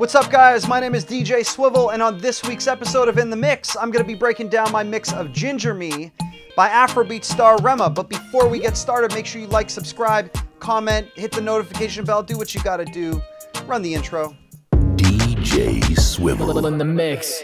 What's up guys, my name is DJ Swivel and on this week's episode of In The Mix, I'm gonna be breaking down my mix of Ginger Me by Afrobeat star Rema. But before we get started, make sure you like, subscribe, comment, hit the notification bell, do what you gotta do. Run the intro. DJ Swivel. In the mix.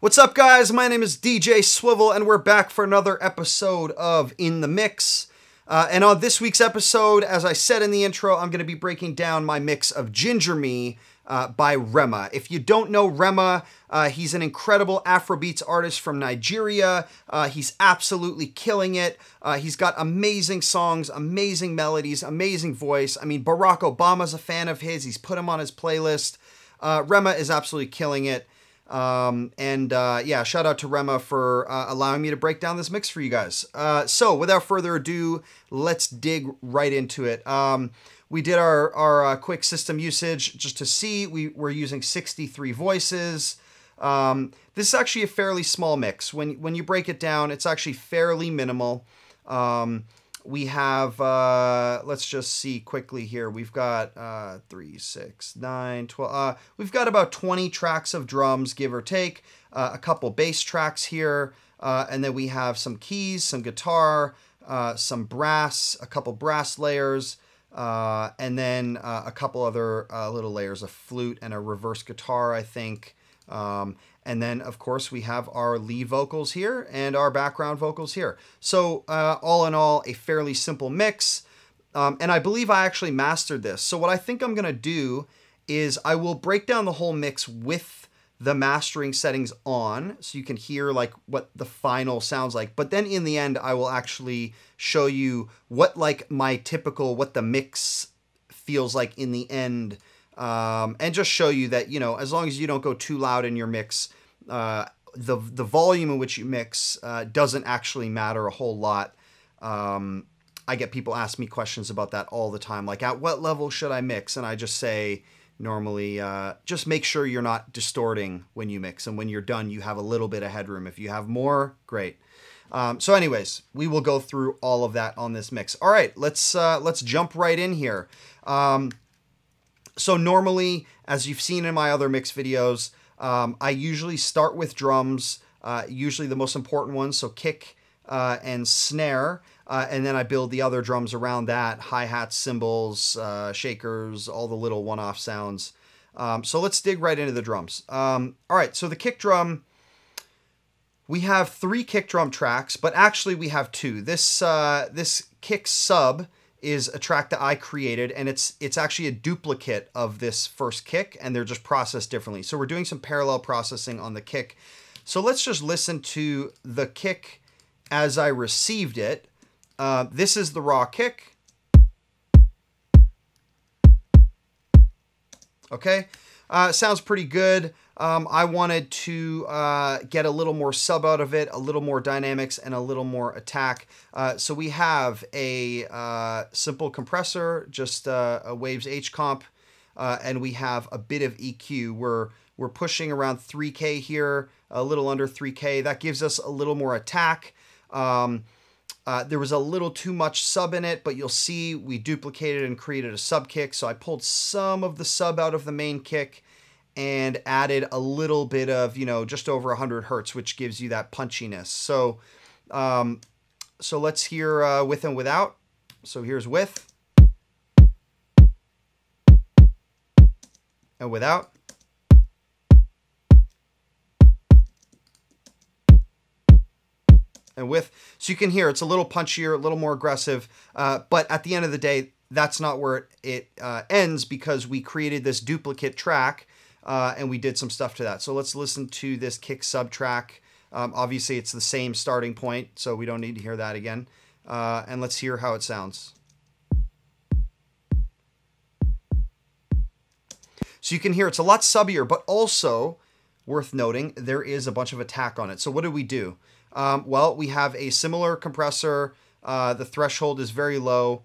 What's up, guys? My name is DJ Swivel, and we're back for another episode of In the Mix. Uh, and on this week's episode, as I said in the intro, I'm going to be breaking down my mix of Ginger Me uh, by Rema. If you don't know Rema, uh, he's an incredible Afrobeats artist from Nigeria. Uh, he's absolutely killing it. Uh, he's got amazing songs, amazing melodies, amazing voice. I mean, Barack Obama's a fan of his. He's put him on his playlist. Uh, Rema is absolutely killing it. Um, and uh, yeah, shout out to Rema for uh, allowing me to break down this mix for you guys. Uh, so without further ado, let's dig right into it. Um, we did our, our uh, quick system usage just to see. We were using 63 voices. Um, this is actually a fairly small mix. When, when you break it down, it's actually fairly minimal. Um, we have, uh, let's just see quickly here. We've got uh, three six nine twelve Uh, we've got about 20 tracks of drums, give or take, uh, a couple bass tracks here. Uh, and then we have some keys, some guitar, uh, some brass, a couple brass layers, uh, and then uh, a couple other uh, little layers of flute and a reverse guitar, I think. Um, and then, of course, we have our lead vocals here and our background vocals here. So uh, all in all, a fairly simple mix. Um, and I believe I actually mastered this. So what I think I'm gonna do is I will break down the whole mix with the mastering settings on so you can hear like what the final sounds like. But then in the end, I will actually show you what like my typical, what the mix feels like in the end um, and just show you that you know as long as you don't go too loud in your mix, uh, the the volume in which you mix uh, doesn't actually matter a whole lot. Um, I get people ask me questions about that all the time, like at what level should I mix? And I just say normally uh, just make sure you're not distorting when you mix, and when you're done, you have a little bit of headroom. If you have more, great. Um, so, anyways, we will go through all of that on this mix. All right, let's uh, let's jump right in here. Um, so normally, as you've seen in my other mix videos, um, I usually start with drums, uh, usually the most important ones, so kick uh, and snare, uh, and then I build the other drums around that, hi-hats, cymbals, uh, shakers, all the little one-off sounds. Um, so let's dig right into the drums. Um, all right, so the kick drum, we have three kick drum tracks, but actually we have two. This, uh, this kick sub is a track that I created, and it's it's actually a duplicate of this first kick, and they're just processed differently. So we're doing some parallel processing on the kick. So let's just listen to the kick as I received it. Uh, this is the raw kick. Okay, uh, sounds pretty good. Um, I wanted to uh, get a little more sub out of it, a little more dynamics, and a little more attack. Uh, so we have a uh, simple compressor, just uh, a Waves H comp, uh, and we have a bit of EQ. We're we're pushing around 3K here, a little under 3K. That gives us a little more attack. Um, uh, there was a little too much sub in it, but you'll see we duplicated and created a sub kick. So I pulled some of the sub out of the main kick and added a little bit of, you know, just over 100 hertz, which gives you that punchiness. So, um, so let's hear uh, with and without. So here's with. And without. And with. So you can hear it's a little punchier, a little more aggressive. Uh, but at the end of the day, that's not where it, it uh, ends because we created this duplicate track uh, and we did some stuff to that. So let's listen to this kick sub track. Um, obviously, it's the same starting point, so we don't need to hear that again. Uh, and let's hear how it sounds. So you can hear it's a lot subbier, but also worth noting, there is a bunch of attack on it. So what do we do? Um, well, we have a similar compressor. Uh, the threshold is very low.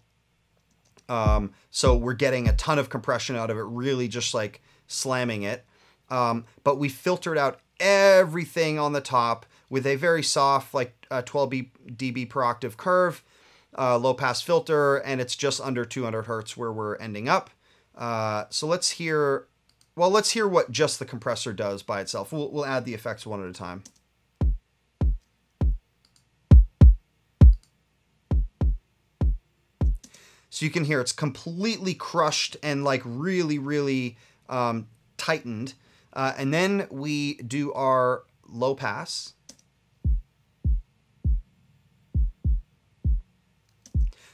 Um, so we're getting a ton of compression out of it, really just like slamming it. Um, but we filtered out everything on the top with a very soft, like uh, 12 dB per octave curve, uh, low pass filter, and it's just under 200 hertz where we're ending up. Uh, so let's hear, well, let's hear what just the compressor does by itself. We'll, we'll add the effects one at a time. So you can hear it's completely crushed and like really, really um, tightened. Uh, and then we do our low pass.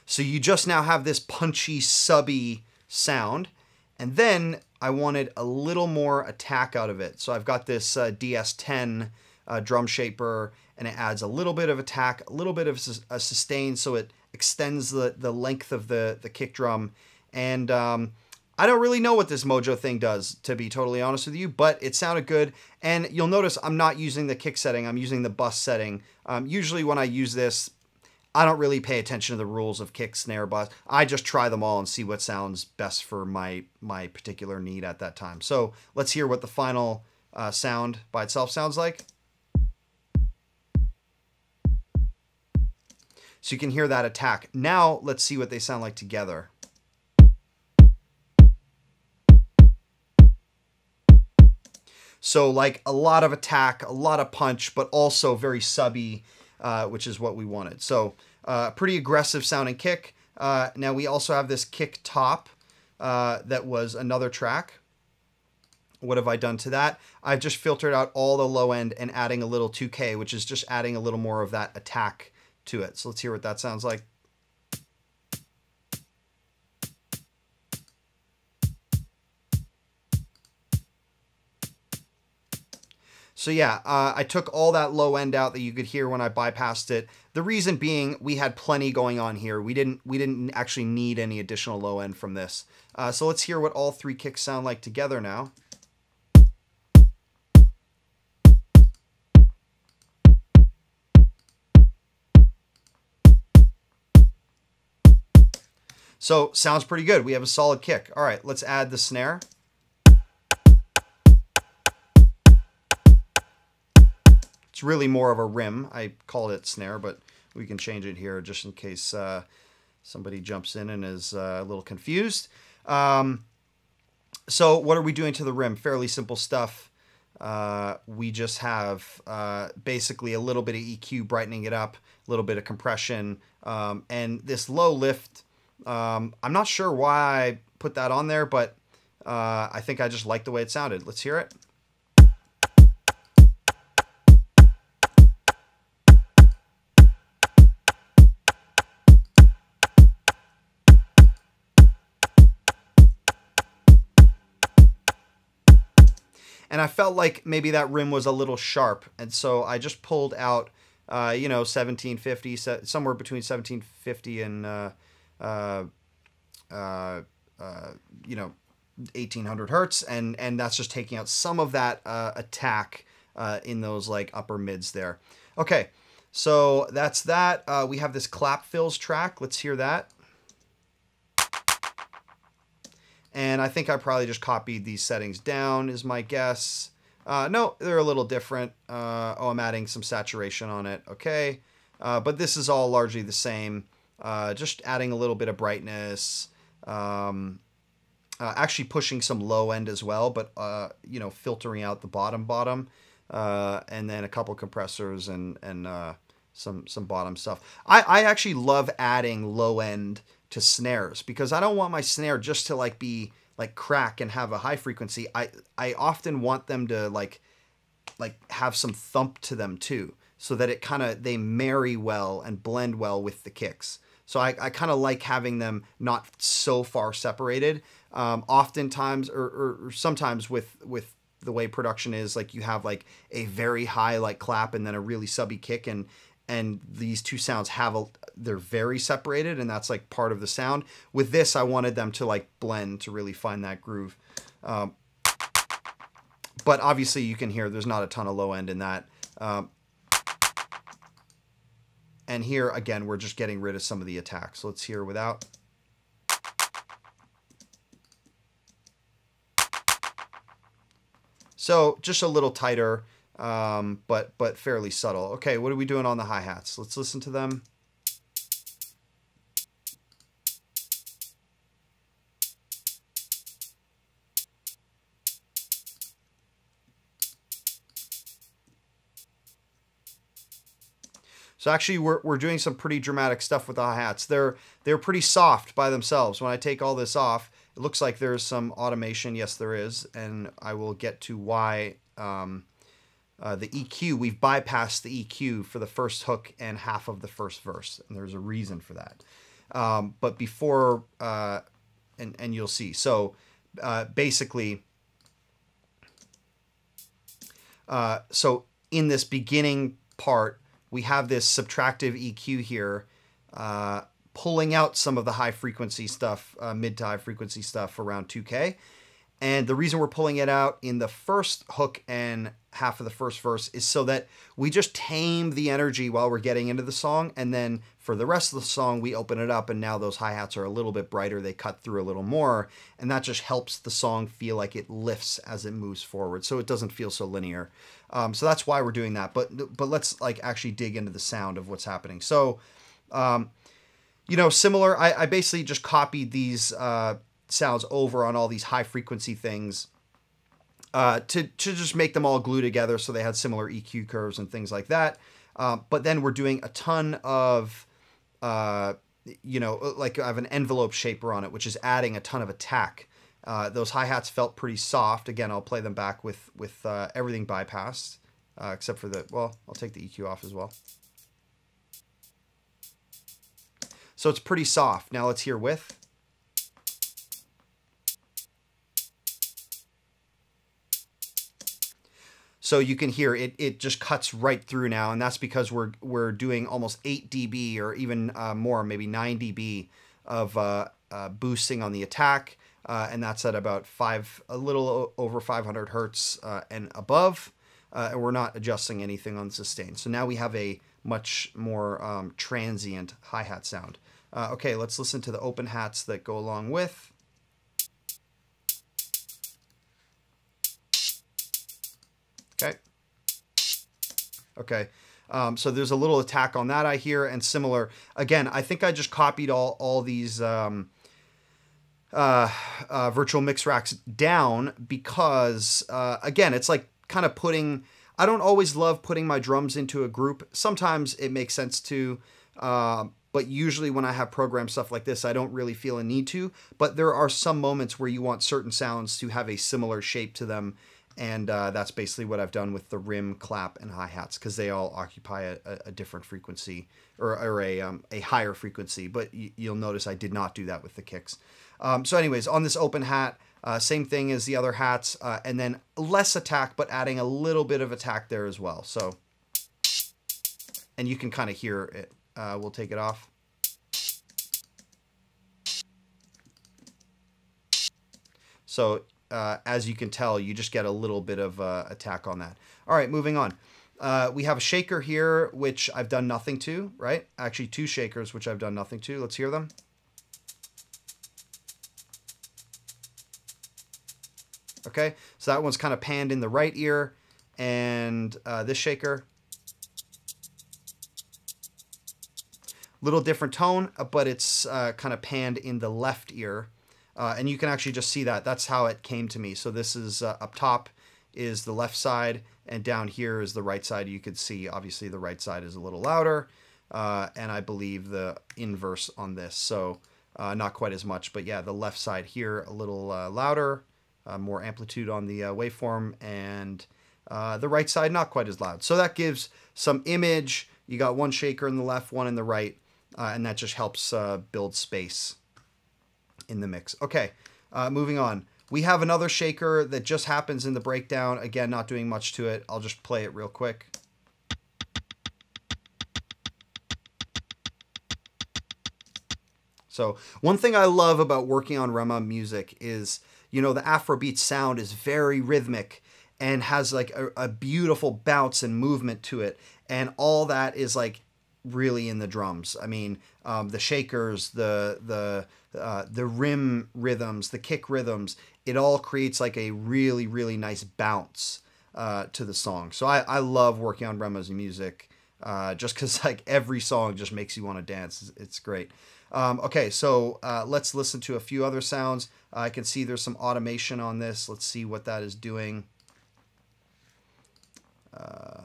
So you just now have this punchy, subby sound. And then I wanted a little more attack out of it. So I've got this uh, DS10 uh, drum shaper and it adds a little bit of attack, a little bit of a sustain. So it extends the, the length of the, the kick drum. And um, I don't really know what this mojo thing does, to be totally honest with you, but it sounded good. And you'll notice I'm not using the kick setting, I'm using the bus setting. Um, usually when I use this, I don't really pay attention to the rules of kick, snare, bus. I just try them all and see what sounds best for my, my particular need at that time. So let's hear what the final uh, sound by itself sounds like. So you can hear that attack. Now let's see what they sound like together. So like a lot of attack, a lot of punch, but also very subby, uh, which is what we wanted. So uh, pretty aggressive sounding kick. Uh, now we also have this kick top uh, that was another track. What have I done to that? I've just filtered out all the low end and adding a little 2K, which is just adding a little more of that attack to it. So let's hear what that sounds like. So yeah, uh, I took all that low end out that you could hear when I bypassed it. The reason being we had plenty going on here. We didn't we didn't actually need any additional low end from this. Uh, so let's hear what all three kicks sound like together now. So sounds pretty good. We have a solid kick. All right, let's add the snare. It's really more of a rim. I called it snare, but we can change it here just in case uh, somebody jumps in and is uh, a little confused. Um, so what are we doing to the rim? Fairly simple stuff. Uh, we just have uh, basically a little bit of EQ brightening it up, a little bit of compression, um, and this low lift. Um, I'm not sure why I put that on there, but uh, I think I just like the way it sounded. Let's hear it. and I felt like maybe that rim was a little sharp, and so I just pulled out, uh, you know, 1750, somewhere between 1750 and, uh uh, uh, uh, you know, 1800 hertz, and and that's just taking out some of that uh, attack in those like upper mids there. Okay, so that's that. we have this clap fills track. Let's hear that. And I think I probably just copied these settings down is my guess. Uh, no, they're a little different. Uh, oh, I'm adding some saturation on it. Okay. Uh, but this is all largely the same. Uh, just adding a little bit of brightness. Um, uh, actually pushing some low end as well, but, uh, you know, filtering out the bottom bottom. and then a couple compressors and, and some, some bottom stuff. I, I actually love adding low end to snares because I don't want my snare just to like be like crack and have a high frequency. I I often want them to like like have some thump to them too, so that it kind of they marry well and blend well with the kicks. So I, I kind of like having them not so far separated. Um, oftentimes or, or, or sometimes with with the way production is, like you have like a very high like clap and then a really subby kick and and these two sounds have a, they're very separated and that's like part of the sound. With this, I wanted them to like blend to really find that groove. Um, but obviously you can hear there's not a ton of low end in that. Um, and here again, we're just getting rid of some of the attacks. Let's hear without. So just a little tighter, um, but but fairly subtle. Okay, what are we doing on the hi hats? Let's listen to them. So actually we're, we're doing some pretty dramatic stuff with the hi-hats. They're, they're pretty soft by themselves. When I take all this off, it looks like there's some automation. Yes, there is. And I will get to why um, uh, the EQ, we've bypassed the EQ for the first hook and half of the first verse. And there's a reason for that. Um, but before, uh, and, and you'll see. So uh, basically, uh, so in this beginning part, we have this subtractive EQ here, uh, pulling out some of the high frequency stuff, uh, mid to high frequency stuff around 2K. And the reason we're pulling it out in the first hook and half of the first verse is so that we just tame the energy while we're getting into the song. And then for the rest of the song, we open it up, and now those hi hats are a little bit brighter. They cut through a little more. And that just helps the song feel like it lifts as it moves forward. So it doesn't feel so linear. Um, so that's why we're doing that. But but let's like actually dig into the sound of what's happening. So, um, you know, similar. I, I basically just copied these uh, sounds over on all these high frequency things uh, to to just make them all glue together so they had similar EQ curves and things like that. Uh, but then we're doing a ton of uh, you know, like I have an envelope shaper on it, which is adding a ton of attack uh, those hi-hats felt pretty soft. Again, I'll play them back with, with uh, everything bypassed, uh, except for the, well, I'll take the EQ off as well. So it's pretty soft. Now let's hear with. So you can hear it, it just cuts right through now, and that's because we're, we're doing almost 8 dB or even uh, more, maybe 9 dB of uh, uh, boosting on the attack uh, and that's at about five, a little over 500 hertz uh, and above. Uh, and we're not adjusting anything on sustain. So now we have a much more um, transient hi-hat sound. Uh, okay, let's listen to the open hats that go along with. Okay. Okay. Um, so there's a little attack on that I hear and similar. Again, I think I just copied all all these um, uh, uh, virtual mix racks down because, uh, again, it's like kind of putting. I don't always love putting my drums into a group. Sometimes it makes sense to, uh, but usually when I have program stuff like this, I don't really feel a need to. But there are some moments where you want certain sounds to have a similar shape to them. And uh, that's basically what I've done with the rim, clap, and hi hats because they all occupy a, a, different frequency or, or a, um, a higher frequency. But you'll notice I did not do that with the kicks. Um, so anyways, on this open hat, uh, same thing as the other hats, uh, and then less attack, but adding a little bit of attack there as well. So, and you can kind of hear it. Uh, we'll take it off. So uh, as you can tell, you just get a little bit of uh, attack on that. All right, moving on. Uh, we have a shaker here, which I've done nothing to, right? Actually, two shakers, which I've done nothing to. Let's hear them. okay? So that one's kind of panned in the right ear, and uh, this shaker, little different tone, uh, but it's uh, kind of panned in the left ear. Uh, and you can actually just see that. That's how it came to me. So this is uh, up top is the left side and down here is the right side. You could see obviously the right side is a little louder uh, and I believe the inverse on this. So uh, not quite as much, but yeah, the left side here a little louder uh, more amplitude on the uh, waveform, and uh, the right side not quite as loud. So that gives some image. You got one shaker in the left, one in the right, uh, and that just helps uh, build space in the mix. Okay, moving on. We have another shaker that just happens in the breakdown. Again, not doing much to it. I'll just play it real quick. So one thing I love about working on Rema music is you know, the Afrobeat sound is very rhythmic and has like a, a beautiful bounce and movement to it. And all that is like really in the drums. I mean, um, the shakers, the the uh, the rim rhythms, the kick rhythms. It all creates like a really really nice bounce uh, to the song. So I I love working on Remo's music uh, just because like every song just makes you want to dance. It's, it's great. Um, okay, so uh, let's listen to a few other sounds. I can see there's some automation on this. Let's see what that is doing. Uh,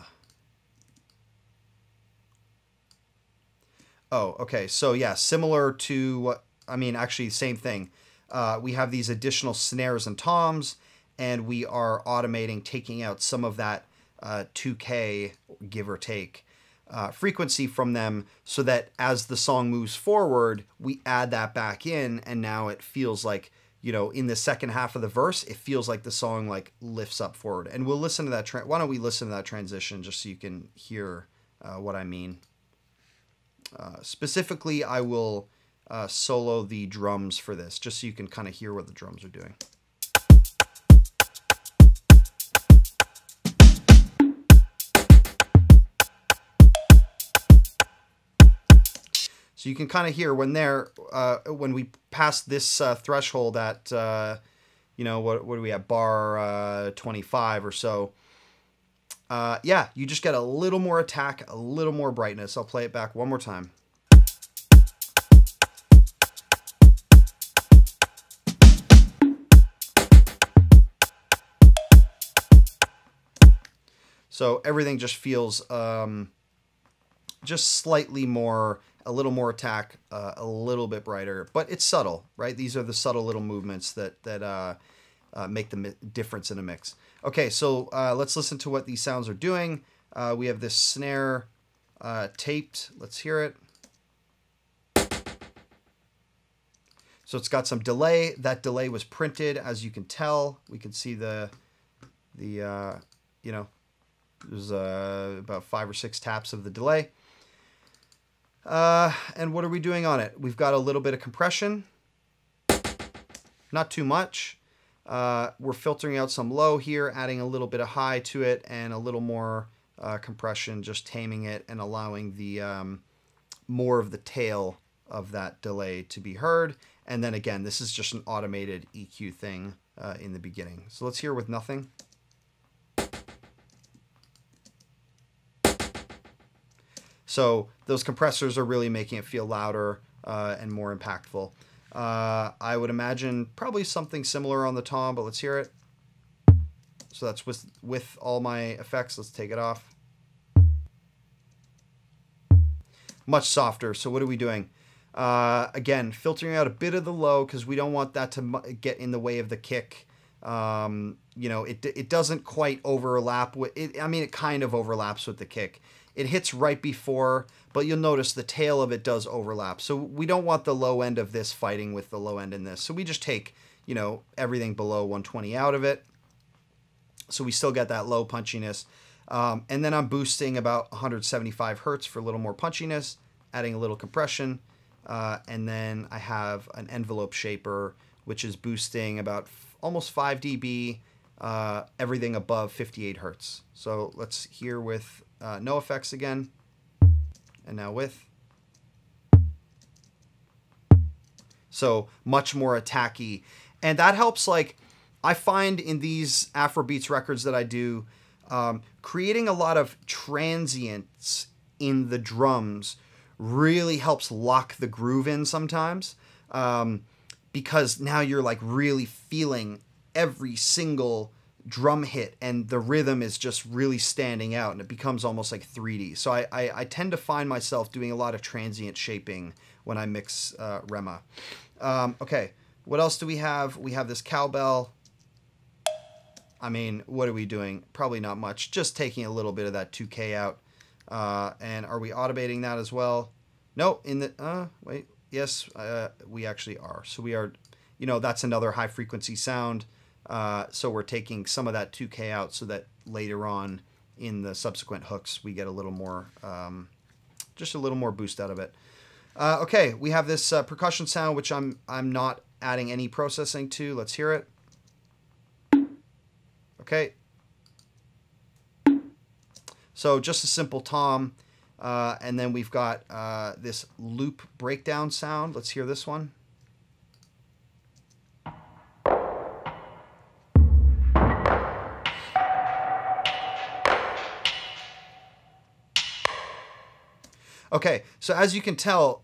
oh, okay. So yeah, similar to what, I mean, actually same thing. Uh, we have these additional snares and toms, and we are automating, taking out some of that 2K, uh, give or take, uh, frequency from them so that as the song moves forward, we add that back in. And now it feels like, you know, in the second half of the verse, it feels like the song like lifts up forward. And we'll listen to that. Tra- Why don't we listen to that transition just so you can hear uh, what I mean? Uh, specifically, I will uh, solo the drums for this just so you can kind of hear what the drums are doing. So you can kind of hear when there, uh, when we pass this uh, threshold at, uh, you know, what, what are we at, bar uh, 25 or so. Uh, yeah, you just get a little more attack, a little more brightness. I'll play it back one more time. So everything just feels um, just slightly more a little more attack, uh, a little bit brighter, but it's subtle, right? These are the subtle little movements that that uh, uh, make the difference in a mix. Okay, so uh, let's listen to what these sounds are doing. Uh, we have this snare uh, taped. Let's hear it. So it's got some delay. That delay was printed, as you can tell. We can see the the you know there's about five or six taps of the delay. Uh, and what are we doing on it? We've got a little bit of compression, not too much. Uh, we're filtering out some low here, adding a little bit of high to it and a little more uh, compression, just taming it and allowing the um, more of the tail of that delay to be heard. And then again, this is just an automated EQ thing uh, in the beginning. So let's hear with nothing. So those compressors are really making it feel louder uh, and more impactful. Uh, I would imagine probably something similar on the tom, but let's hear it. So that's with, with all my effects. Let's take it off. Much softer. So what are we doing? Uh, again, filtering out a bit of the low because we don't want that to get in the way of the kick. Um, you know, it, it doesn't quite overlap with it. I mean, it kind of overlaps with the kick. It hits right before, but you'll notice the tail of it does overlap. So we don't want the low end of this fighting with the low end in this. So we just take, you know, everything below 120 out of it. So we still get that low punchiness. Um, and then I'm boosting about 175 hertz for a little more punchiness, adding a little compression. Uh, and then I have an envelope shaper, which is boosting about almost 5 dB, uh, everything above 58 hertz. So let's hear with uh, no effects again. And now with. So much more attacky. And that helps like, I find in these Afrobeats records that I do, um, creating a lot of transients in the drums really helps lock the groove in sometimes. Um, because now you're like really feeling every single drum hit and the rhythm is just really standing out and it becomes almost like 3D. So I, I, I tend to find myself doing a lot of transient shaping when I mix uh, Rema. Um, okay, what else do we have? We have this cowbell. I mean, what are we doing? Probably not much. Just taking a little bit of that 2K out. Uh, and are we automating that as well? No, in the, uh, wait, yes, uh, we actually are. So we are, you know, that's another high frequency sound. Uh, so we're taking some of that 2K out so that later on in the subsequent hooks, we get a little more, um, just a little more boost out of it. Uh, okay, we have this uh, percussion sound, which I'm, I'm not adding any processing to. Let's hear it. Okay. So just a simple tom. Uh, and then we've got uh, this loop breakdown sound. Let's hear this one. Okay, so as you can tell,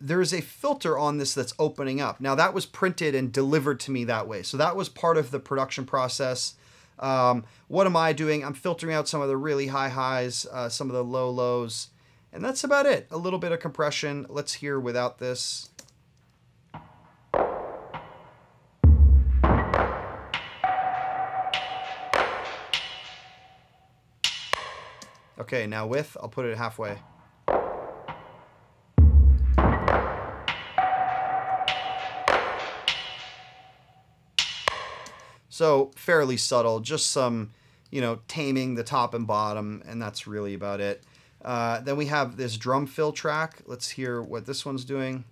there's a filter on this that's opening up. Now that was printed and delivered to me that way. So that was part of the production process. Um, what am I doing? I'm filtering out some of the really high highs, uh, some of the low lows, and that's about it. A little bit of compression. Let's hear without this. Okay, now with, I'll put it halfway. So fairly subtle, just some, you know, taming the top and bottom, and that's really about it. Uh, then we have this drum fill track. Let's hear what this one's doing.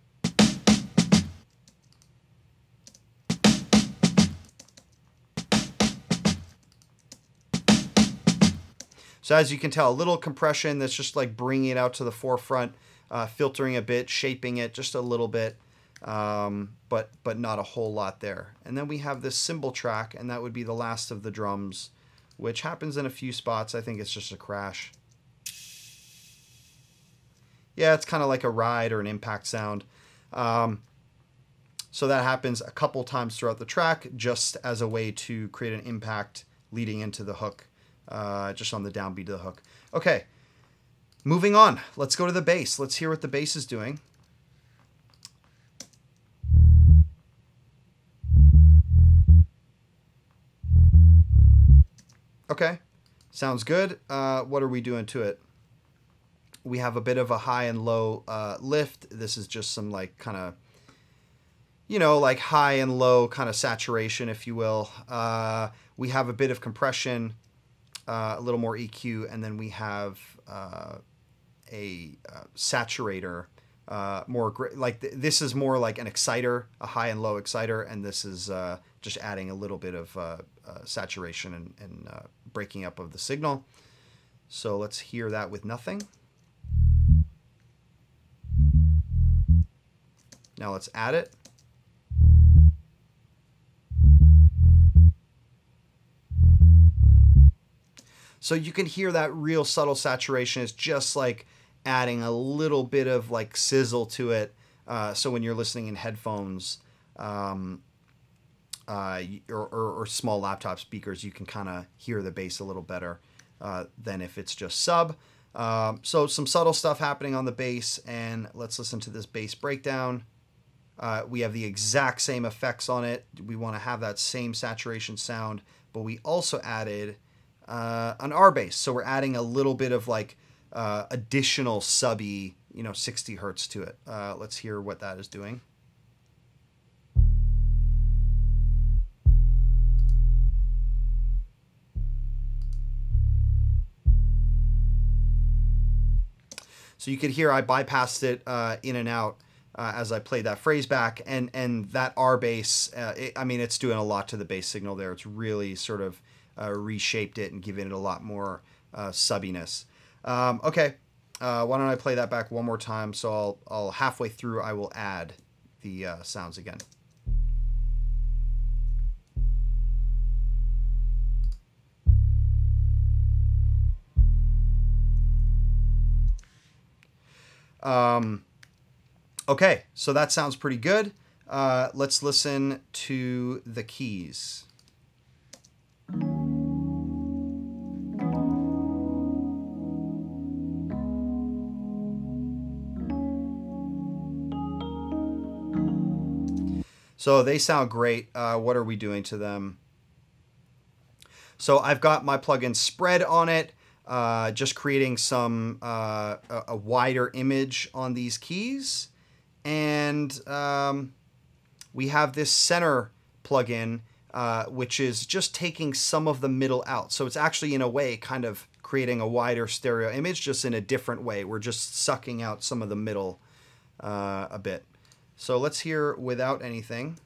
So as you can tell, a little compression that's just like bringing it out to the forefront, uh, filtering a bit, shaping it just a little bit um, but but not a whole lot there. And then we have this cymbal track, and that would be the last of the drums, which happens in a few spots. I think it's just a crash. Yeah, it's kind of like a ride or an impact sound. Um, so that happens a couple times throughout the track, just as a way to create an impact leading into the hook, uh, just on the downbeat of the hook. Okay, moving on. Let's go to the bass. Let's hear what the bass is doing. Okay. Sounds good. Uh, what are we doing to it? We have a bit of a high and low uh, lift. This is just some like kind of, you know, like high and low kind of saturation, if you will. Uh, we have a bit of compression, uh, a little more EQ, and then we have uh, a uh, saturator. more like th this is more like an exciter, a high and low exciter, and this is just adding a little bit of uh, saturation and, and uh, breaking up of the signal. So let's hear that with nothing. Now let's add it. So you can hear that real subtle saturation is just like adding a little bit of like sizzle to it. Uh, so when you're listening in headphones, um, uh, or, or, or, small laptop speakers, you can kind of hear the bass a little better uh, than if it's just sub. Um, so some subtle stuff happening on the bass, and let's listen to this bass breakdown. Uh, we have the exact same effects on it. We want to have that same saturation sound, but we also added uh, an R bass. So we're adding a little bit of like uh, additional subby, you know, 60 hertz to it. Uh, let's hear what that is doing. So you could hear I bypassed it uh, in and out uh, as I played that phrase back, and and that R bass. Uh, it, I mean, it's doing a lot to the bass signal there. It's really sort of uh, reshaped it and given it a lot more uh, subbiness. Um, okay, uh, why don't I play that back one more time? So I'll I'll halfway through I will add the sounds again. Um, okay, so that sounds pretty good. Uh, let's listen to the keys. So they sound great. Uh, what are we doing to them? So I've got my plugin spread on it uh, just creating some uh, a wider image on these keys. And um, we have this center plugin, uh, which is just taking some of the middle out. So it's actually, in a way, kind of creating a wider stereo image, just in a different way. We're just sucking out some of the middle uh, a bit. So let's hear without anything.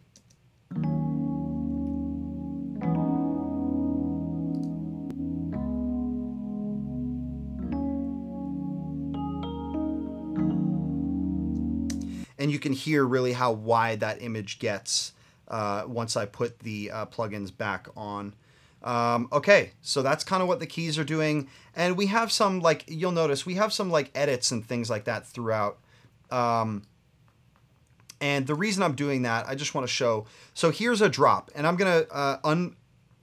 you can hear really how wide that image gets uh, once I put the uh, plugins back on. Um, okay, so that's kind of what the keys are doing. And we have some, like, you'll notice we have some, like, edits and things like that throughout. Um, and the reason I'm doing that, I just want to show. So here's a drop, and I'm gonna uh, un,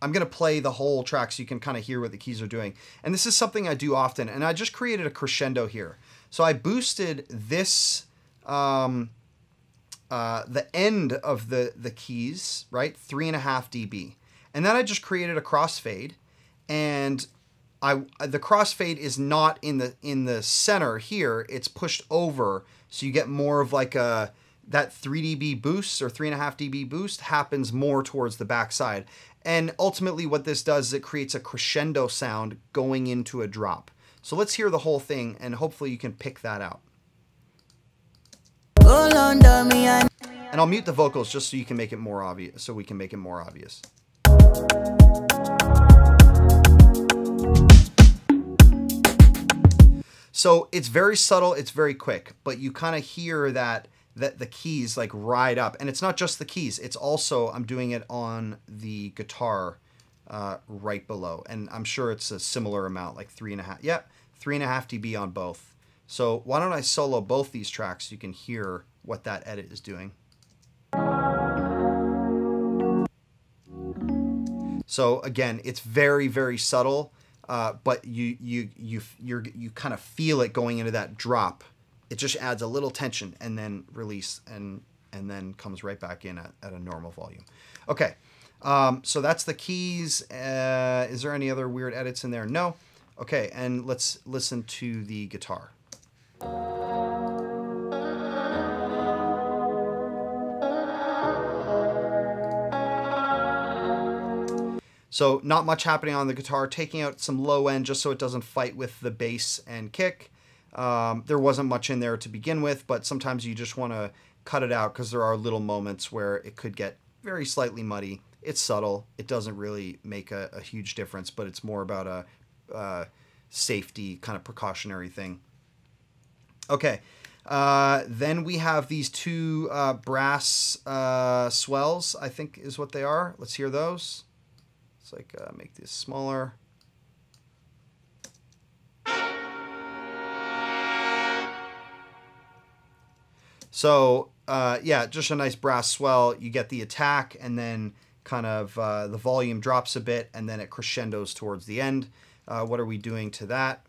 I'm gonna play the whole track so you can kind of hear what the keys are doing. And this is something I do often, and I just created a crescendo here. So I boosted this um, uh, the end of the, the keys, right? Three and a half dB. And then I just created a crossfade and I, the crossfade is not in the in the center here. It's pushed over, so you get more of like a that 3 dB boost or 3.5 dB boost happens more towards the backside. And ultimately, what this does is it creates a crescendo sound going into a drop. So let's hear the whole thing, and hopefully you can pick that out. And I'll mute the vocals just so you can make it more obvious, so we can make it more obvious. So it's very subtle, it's very quick, but you kind of hear that that the keys like ride up. And it's not just the keys, it's also, I'm doing it on the guitar uh, right below. And I'm sure it's a similar amount, like three and a half, Yep, three and a half dB on both. So why don't I solo both these tracks so you can hear what that edit is doing. So again, it's very, very subtle, uh, but you, you, you, you you kind of feel it going into that drop. It just adds a little tension and then release and, and then comes right back in at, at a normal volume. Okay. Um, so that's the keys. Uh, is there any other weird edits in there? No. Okay, and let's listen to the guitar. So not much happening on the guitar, taking out some low end just so it doesn't fight with the bass and kick. Um, there wasn't much in there to begin with, but sometimes you just want to cut it out because there are little moments where it could get very slightly muddy. It's subtle. It doesn't really make a, a huge difference, but it's more about a uh, safety kind of precautionary thing. Okay. Uh, then we have these two uh, brass uh, swells, I think is what they are. Let's hear those. Let's like uh, make this smaller. So uh, yeah, just a nice brass swell. You get the attack and then kind of uh, the volume drops a bit and then it crescendos towards the end. what are we doing to that?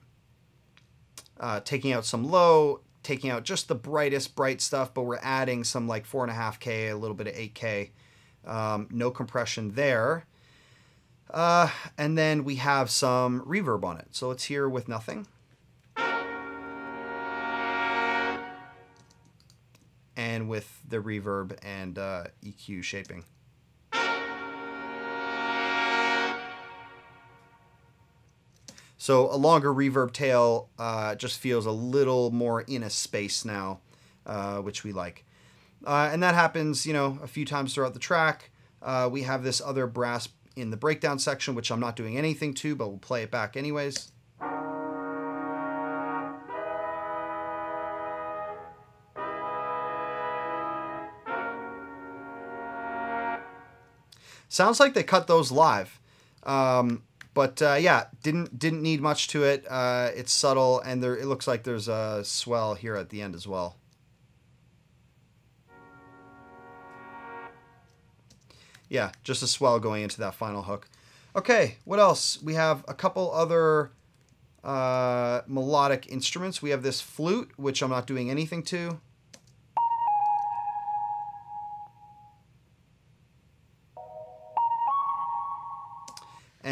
uh, taking out some low, taking out just the brightest bright stuff, but we're adding some like 4.5K, a little bit of 8K. Um, no compression there. Uh, and then we have some reverb on it. So let's hear with nothing. And with the reverb and uh, EQ shaping. So a longer reverb tail uh, just feels a little more in a space now, uh, which we like. Uh, and that happens, you know, a few times throughout the track. Uh, we have this other brass in the breakdown section, which I'm not doing anything to, but we'll play it back anyways. Sounds like they cut those live. Um, but uh, yeah, didn't didn't need much to it. Uh, it's subtle, and there it looks like there's a swell here at the end as well. Yeah, just a swell going into that final hook. Okay, what else? We have a couple other uh, melodic instruments. We have this flute, which I'm not doing anything to.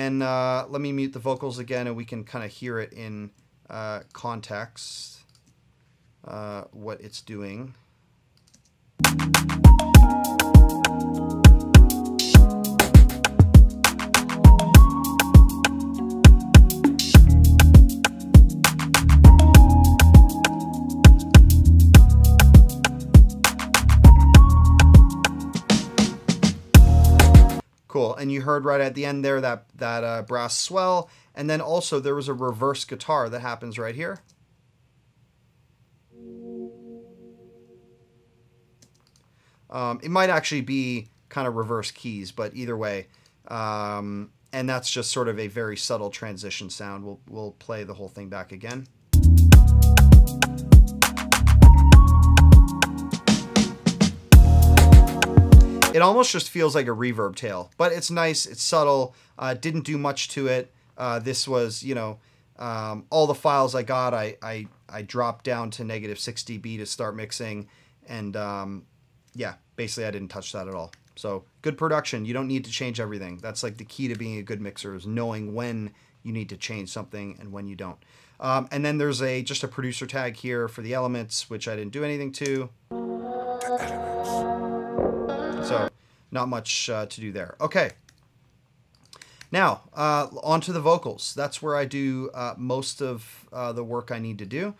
And uh, let me mute the vocals again and we can kind of hear it in uh, context, uh, what it's doing. and you heard right at the end there that that uh, brass swell, and then also there was a reverse guitar that happens right here. Um, it might actually be kind of reverse keys, but either way, um, and that's just sort of a very subtle transition sound. We'll we'll play the whole thing back again. It almost just feels like a reverb tail, but it's nice. It's subtle. Uh, didn't do much to it. Uh, this was, you know, um, all the files I got, I, I, I dropped down to negative 6 dB to start mixing. And um, yeah, basically I didn't touch that at all. So good production. You don't need to change everything. That's like the key to being a good mixer is knowing when you need to change something and when you don't. Um, and then there's a just a producer tag here for the elements, which I didn't do anything to. not much uh, to do there. Okay. Now, uh, onto the vocals. That's where I do uh, most of uh, the work I need to do.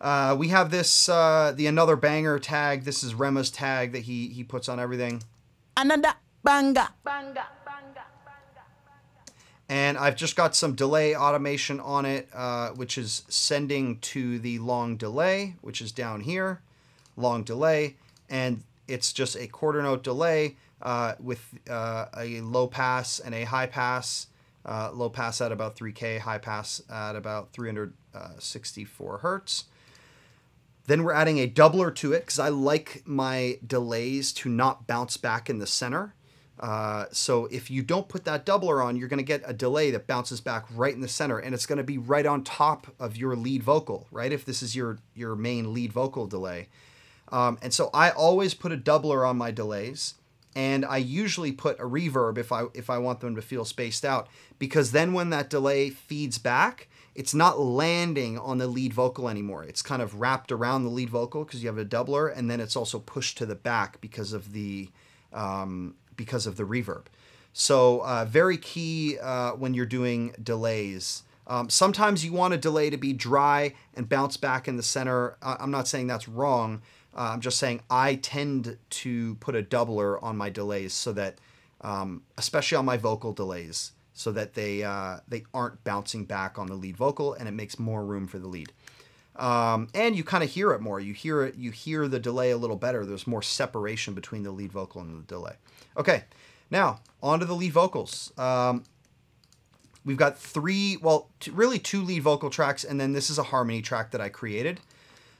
Uh, we have this, uh, the Another Banger tag. This is Rema's tag that he, he puts on everything. Another banger. Banger. And I've just got some delay automation on it, uh, which is sending to the long delay, which is down here, long delay. And it's just a quarter note delay uh, with uh, a low pass and a high pass. Uh, low pass at about 3K, high pass at about 364 uh, hertz. Then we're adding a doubler to it because I like my delays to not bounce back in the center. Uh, so if you don't put that doubler on, you're going to get a delay that bounces back right in the center, and it's going to be right on top of your lead vocal, right? If this is your your main lead vocal delay, um, and so I always put a doubler on my delays and I usually put a reverb if I if I want them to feel spaced out because then when that delay feeds back, it's not landing on the lead vocal anymore. It's kind of wrapped around the lead vocal because you have a doubler, and then it's also pushed to the back because of the um, because of the reverb. So uh, very key uh, when you're doing delays. Um, sometimes you want a delay to be dry and bounce back in the center. I- I'm not saying that's wrong I'm just saying I tend to put a doubler on my delays so that, um, especially on my vocal delays, so that they uh, they aren't bouncing back on the lead vocal and it makes more room for the lead. Um, and you kind of hear it more. You hear it. You hear the delay a little better. There's more separation between the lead vocal and the delay. Okay, now onto the lead vocals. Um, we've got three, well, really two lead vocal tracks, and then this is a harmony track that I created.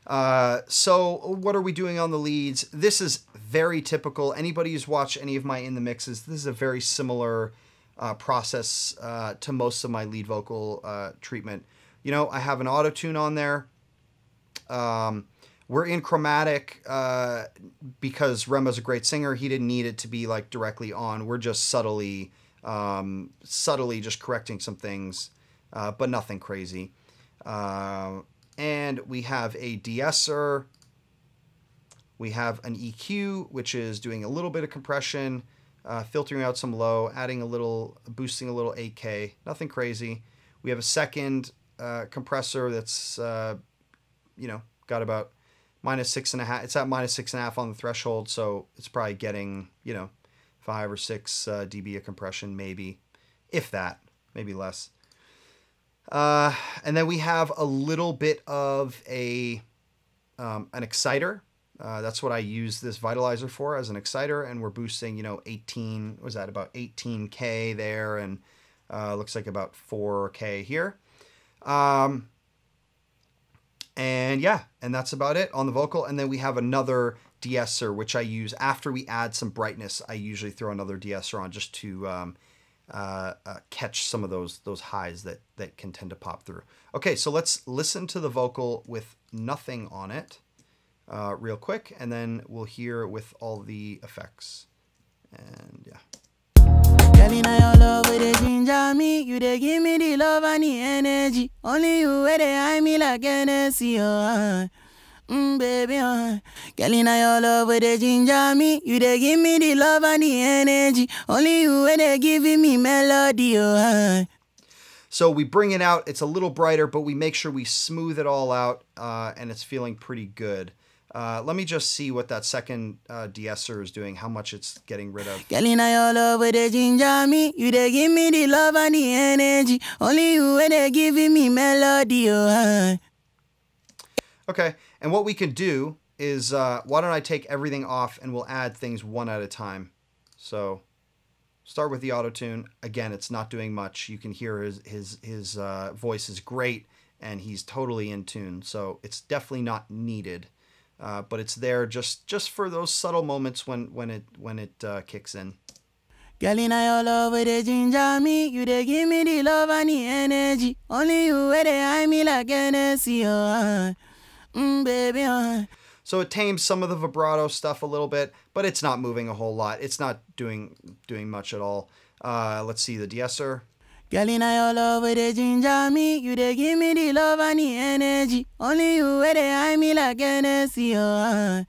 Uh, so what are we doing on the leads? This is very typical. Anybody who's watched any of my in the mixes, this is a very similar uh, process uh, to most of my lead vocal uh, treatment. You know, I have an auto tune on there. Um, we're in chromatic uh, because Remo's a great singer. He didn't need it to be like directly on. We're just subtly, um, subtly just correcting some things, uh, but nothing crazy. Uh, and we have a deesser. We have an EQ, which is doing a little bit of compression, uh, filtering out some low, adding a little, boosting a little 8K, nothing crazy. We have a second uh, compressor that's, uh, you know, got about minus six and a half. It's at minus six and a half on the threshold, so it's probably getting, you know, five or six uh, dB of compression, maybe, if that, maybe less. Uh, and then we have a little bit of a um, an exciter. Uh, that's what I use this vitalizer for as an exciter, and we're boosting, you know, 18, was that about 18K there, and uh, looks like about 4K here. Um, and yeah, and that's about it on the vocal. And then we have another de which I use after we add some brightness. I usually throw another de on just to um, uh, uh, catch some of those those highs that that can tend to pop through. Okay, so let's listen to the vocal with nothing on it uh, real quick, and then we'll hear with all the effects. And yeah. Girl, in your love, ginger me. You give me the love and the energy. Only you, where they me like Hennessy. Oh, uh. Mm, baby, uh. Girl, in your love with the ginger me. You they give me the love and the energy. Only you they giving me melody, oh, uh. So we bring it out. It's a little brighter, but we make sure we smooth it all out, uh, and it's feeling pretty good. Uh, let me just see what that second uh, de-esser is doing, how much it's getting rid of. Girl, in your love with the ginger me, you they give me the love and the energy. Only you they giving me melody, oh, uh. Okay, and what we can do is, uh, why don't I take everything off and we'll add things one at a time. So start with the auto tune. Again, it's not doing much. You can hear his, his, his uh, voice is great and he's totally in tune. So it's definitely not needed. Uh, but it's there just just for those subtle moments when when it when it uh, kicks in. Galina, your love with the ginger me, you they give me the love and the energy. Only you where they eye me like Hennessy, oh mm, baby. So it tames some of the vibrato stuff a little bit, but it's not moving a whole lot. It's not doing doing much at all. Uh, let's see the deesser. Girl the ginger me, you give me the love and the energy. Only you where they me like oh,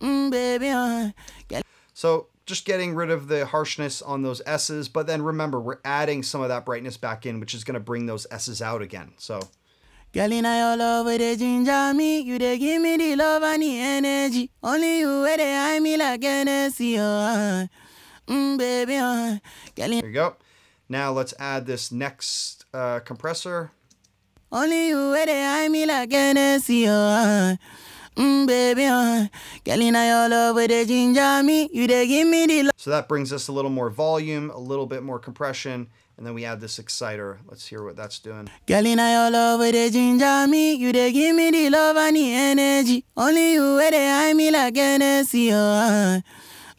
mm, baby. So just getting rid of the harshness on those S's, but then remember we're adding some of that brightness back in, which is going to bring those S's out again. So. Girl, in I all over the ginger me. You they give me the love and the energy. Only you where they eye me like Hennessy. Oh, mm, baby, oh. Girl, in there you go. Now let's add this next uh, compressor. Only you where they eye me like Hennessy. Oh, mm, baby, oh. Girl, in I all over the ginger me. You they give me the love. So that brings us a little more volume, a little bit more compression, and then we add this exciter. Let's hear what that's doing. Galina all over the ginger me. You they give me the love and the energy. Only you where they me like Hennessy. Oh, uh.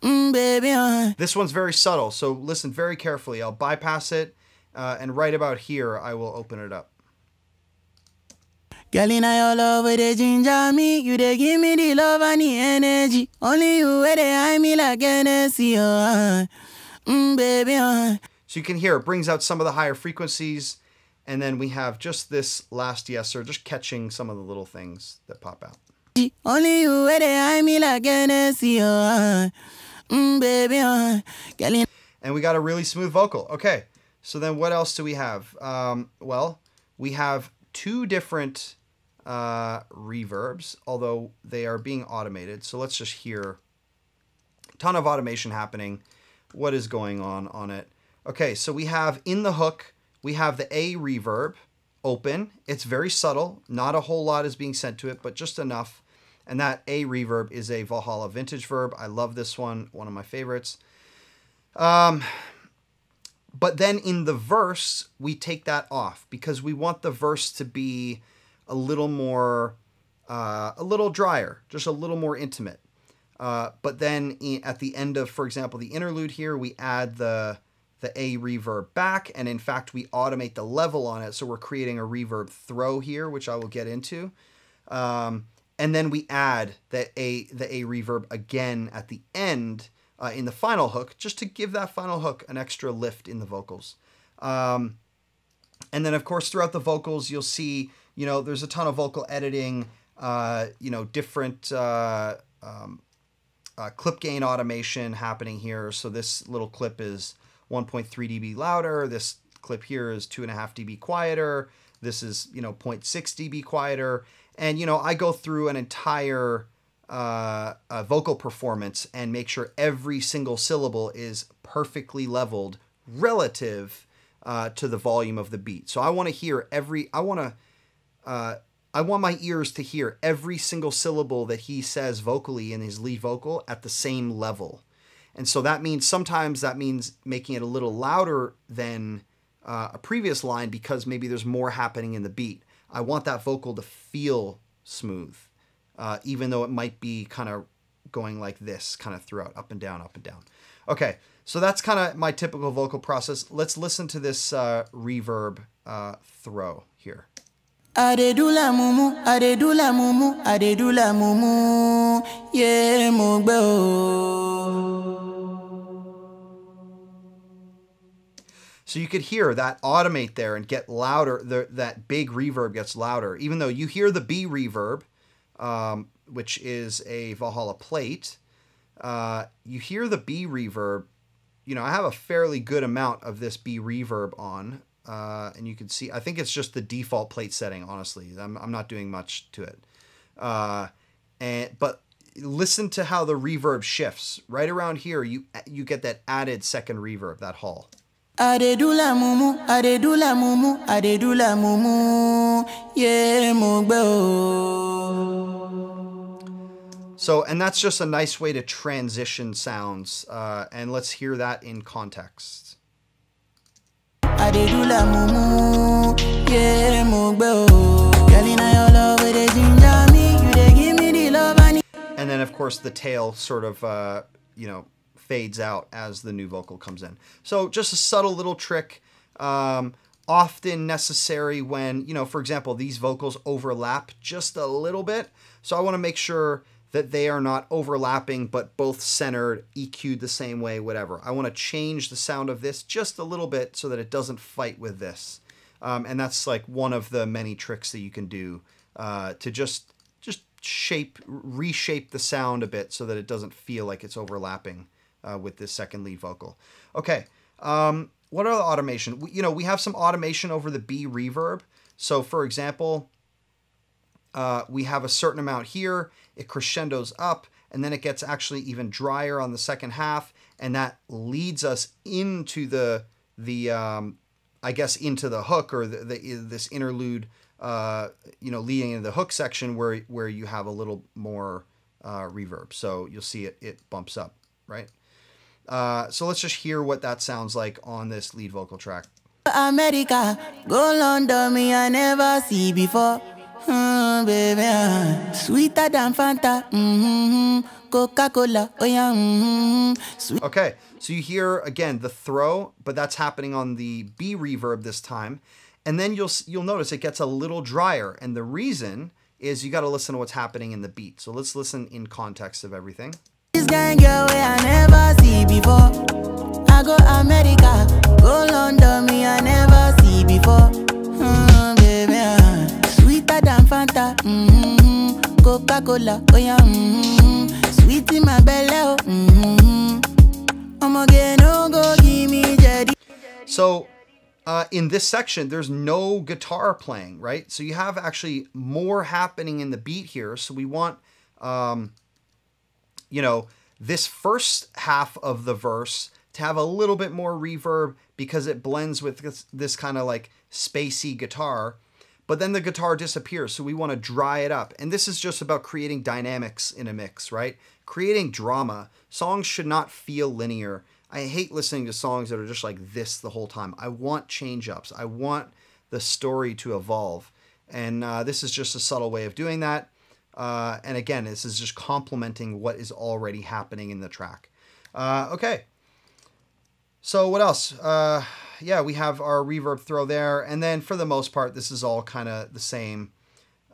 mm, baby, oh. Uh. This one's very subtle, so listen very carefully. I'll bypass it, uh, and right about here, I will open it up. Galina all over the ginger me. You they give me the love and the energy. Only you where they me like Hennessy. Oh, uh. mm, baby, oh. So you can hear it brings out some of the higher frequencies. And then we have just this last or just catching some of the little things that pop out. Only you I like uh, mm, baby. Uh, and we got a really smooth vocal. Okay. So then what else do we have? Um, well, we have two different uh, reverbs, although they are being automated. So let's just hear a ton of automation happening. What is going on on it? Okay, so we have in the hook, we have the A reverb open. It's very subtle. Not a whole lot is being sent to it, but just enough. And that A reverb is a Valhalla Vintage Verb. I love this one, one of my favorites. Um, but then in the verse, we take that off because we want the verse to be a little more, uh, a little drier, just a little more intimate. Uh, but then at the end of, for example, the interlude here, we add the the A reverb back. And in fact, we automate the level on it. So we're creating a reverb throw here, which I will get into. Um, and then we add the A, the A reverb again at the end uh, in the final hook, just to give that final hook an extra lift in the vocals. Um, and then of course, throughout the vocals, you'll see, you know, there's a ton of vocal editing, uh, you know, different, uh, um, uh, clip gain automation happening here. So this little clip is 1.3 dB louder. This clip here is 2.5 dB quieter. This is, you know, 0.6 dB quieter. And, you know, I go through an entire uh, uh, vocal performance and make sure every single syllable is perfectly leveled relative uh, to the volume of the beat. So I want to hear every, I want to, uh, I want my ears to hear every single syllable that he says vocally in his lead vocal at the same level. And so that means sometimes that means making it a little louder than uh, a previous line because maybe there's more happening in the beat. I want that vocal to feel smooth, uh, even though it might be kind of going like this kind of throughout, up and down, up and down. Okay, so that's kind of my typical vocal process. Let's listen to this uh, reverb uh, throw here. mumu, mumu, mumu, yeah, So you could hear that automate there and get louder. The, that big reverb gets louder, even though you hear the B reverb, um, which is a Valhalla plate. Uh, you hear the B reverb. You know, I have a fairly good amount of this B reverb on, uh, and you can see, I think it's just the default plate setting, honestly. I'm, I'm not doing much to it. Uh, and, but listen to how the reverb shifts right around here. You, you get that added second reverb, that hall do la mumu, do la mumu, do la mumu, So, and that's just a nice way to transition sounds, uh, and let's hear that in context. do la mumu, And then, of course, the tail sort of, uh, you know, fades out as the new vocal comes in. So just a subtle little trick, um, often necessary when, you know, for example, these vocals overlap just a little bit. So I want to make sure that they are not overlapping, but both centered, EQ'd the same way, whatever. I want to change the sound of this just a little bit so that it doesn't fight with this. Um, and that's like one of the many tricks that you can do uh, to just just shape reshape the sound a bit so that it doesn't feel like it's overlapping uh, with this second lead vocal. Okay, um, what are the automation? We, you know, we have some automation over the B reverb. So for example, uh, we have a certain amount here, it crescendos up, and then it gets actually even drier on the second half, and that leads us into the, the um, I guess, into the hook or the, the this interlude, uh, you know, leading into the hook section where, where you have a little more uh, reverb. So you'll see it, it bumps up, right? Uh, so let's just hear what that sounds like on this lead vocal track. America, go London, me I never see before. Mm, baby, uh, sweeter than Fanta, mm-hmm, Coca-Cola, oh yeah, mm-hmm, Okay, so you hear again the throw, but that's happening on the B reverb this time, and then you'll you'll notice it gets a little drier, and the reason is you got to listen to what's happening in the beat. So let's listen in context of everything kind girl I never see before. I go America, go London, me I never see before. Hmm, baby, uh, sweeter than Fanta, hmm Coca Cola, oh yeah, hmm Sweet in my belly, oh, hmm I'm again, go give me jetty. So. Uh, in this section, there's no guitar playing, right? So you have actually more happening in the beat here. So we want, um, you know, this first half of the verse to have a little bit more reverb because it blends with this, this kind of like spacey guitar. But then the guitar disappears, so we want to dry it up. And this is just about creating dynamics in a mix, right? Creating drama. Songs should not feel linear. I hate listening to songs that are just like this the whole time. I want change ups. I want the story to evolve. And uh, this is just a subtle way of doing that. Uh, and again, this is just complementing what is already happening in the track. Uh, okay. So what else? Uh, yeah, we have our reverb throw there. And then for the most part, this is all kind of the same.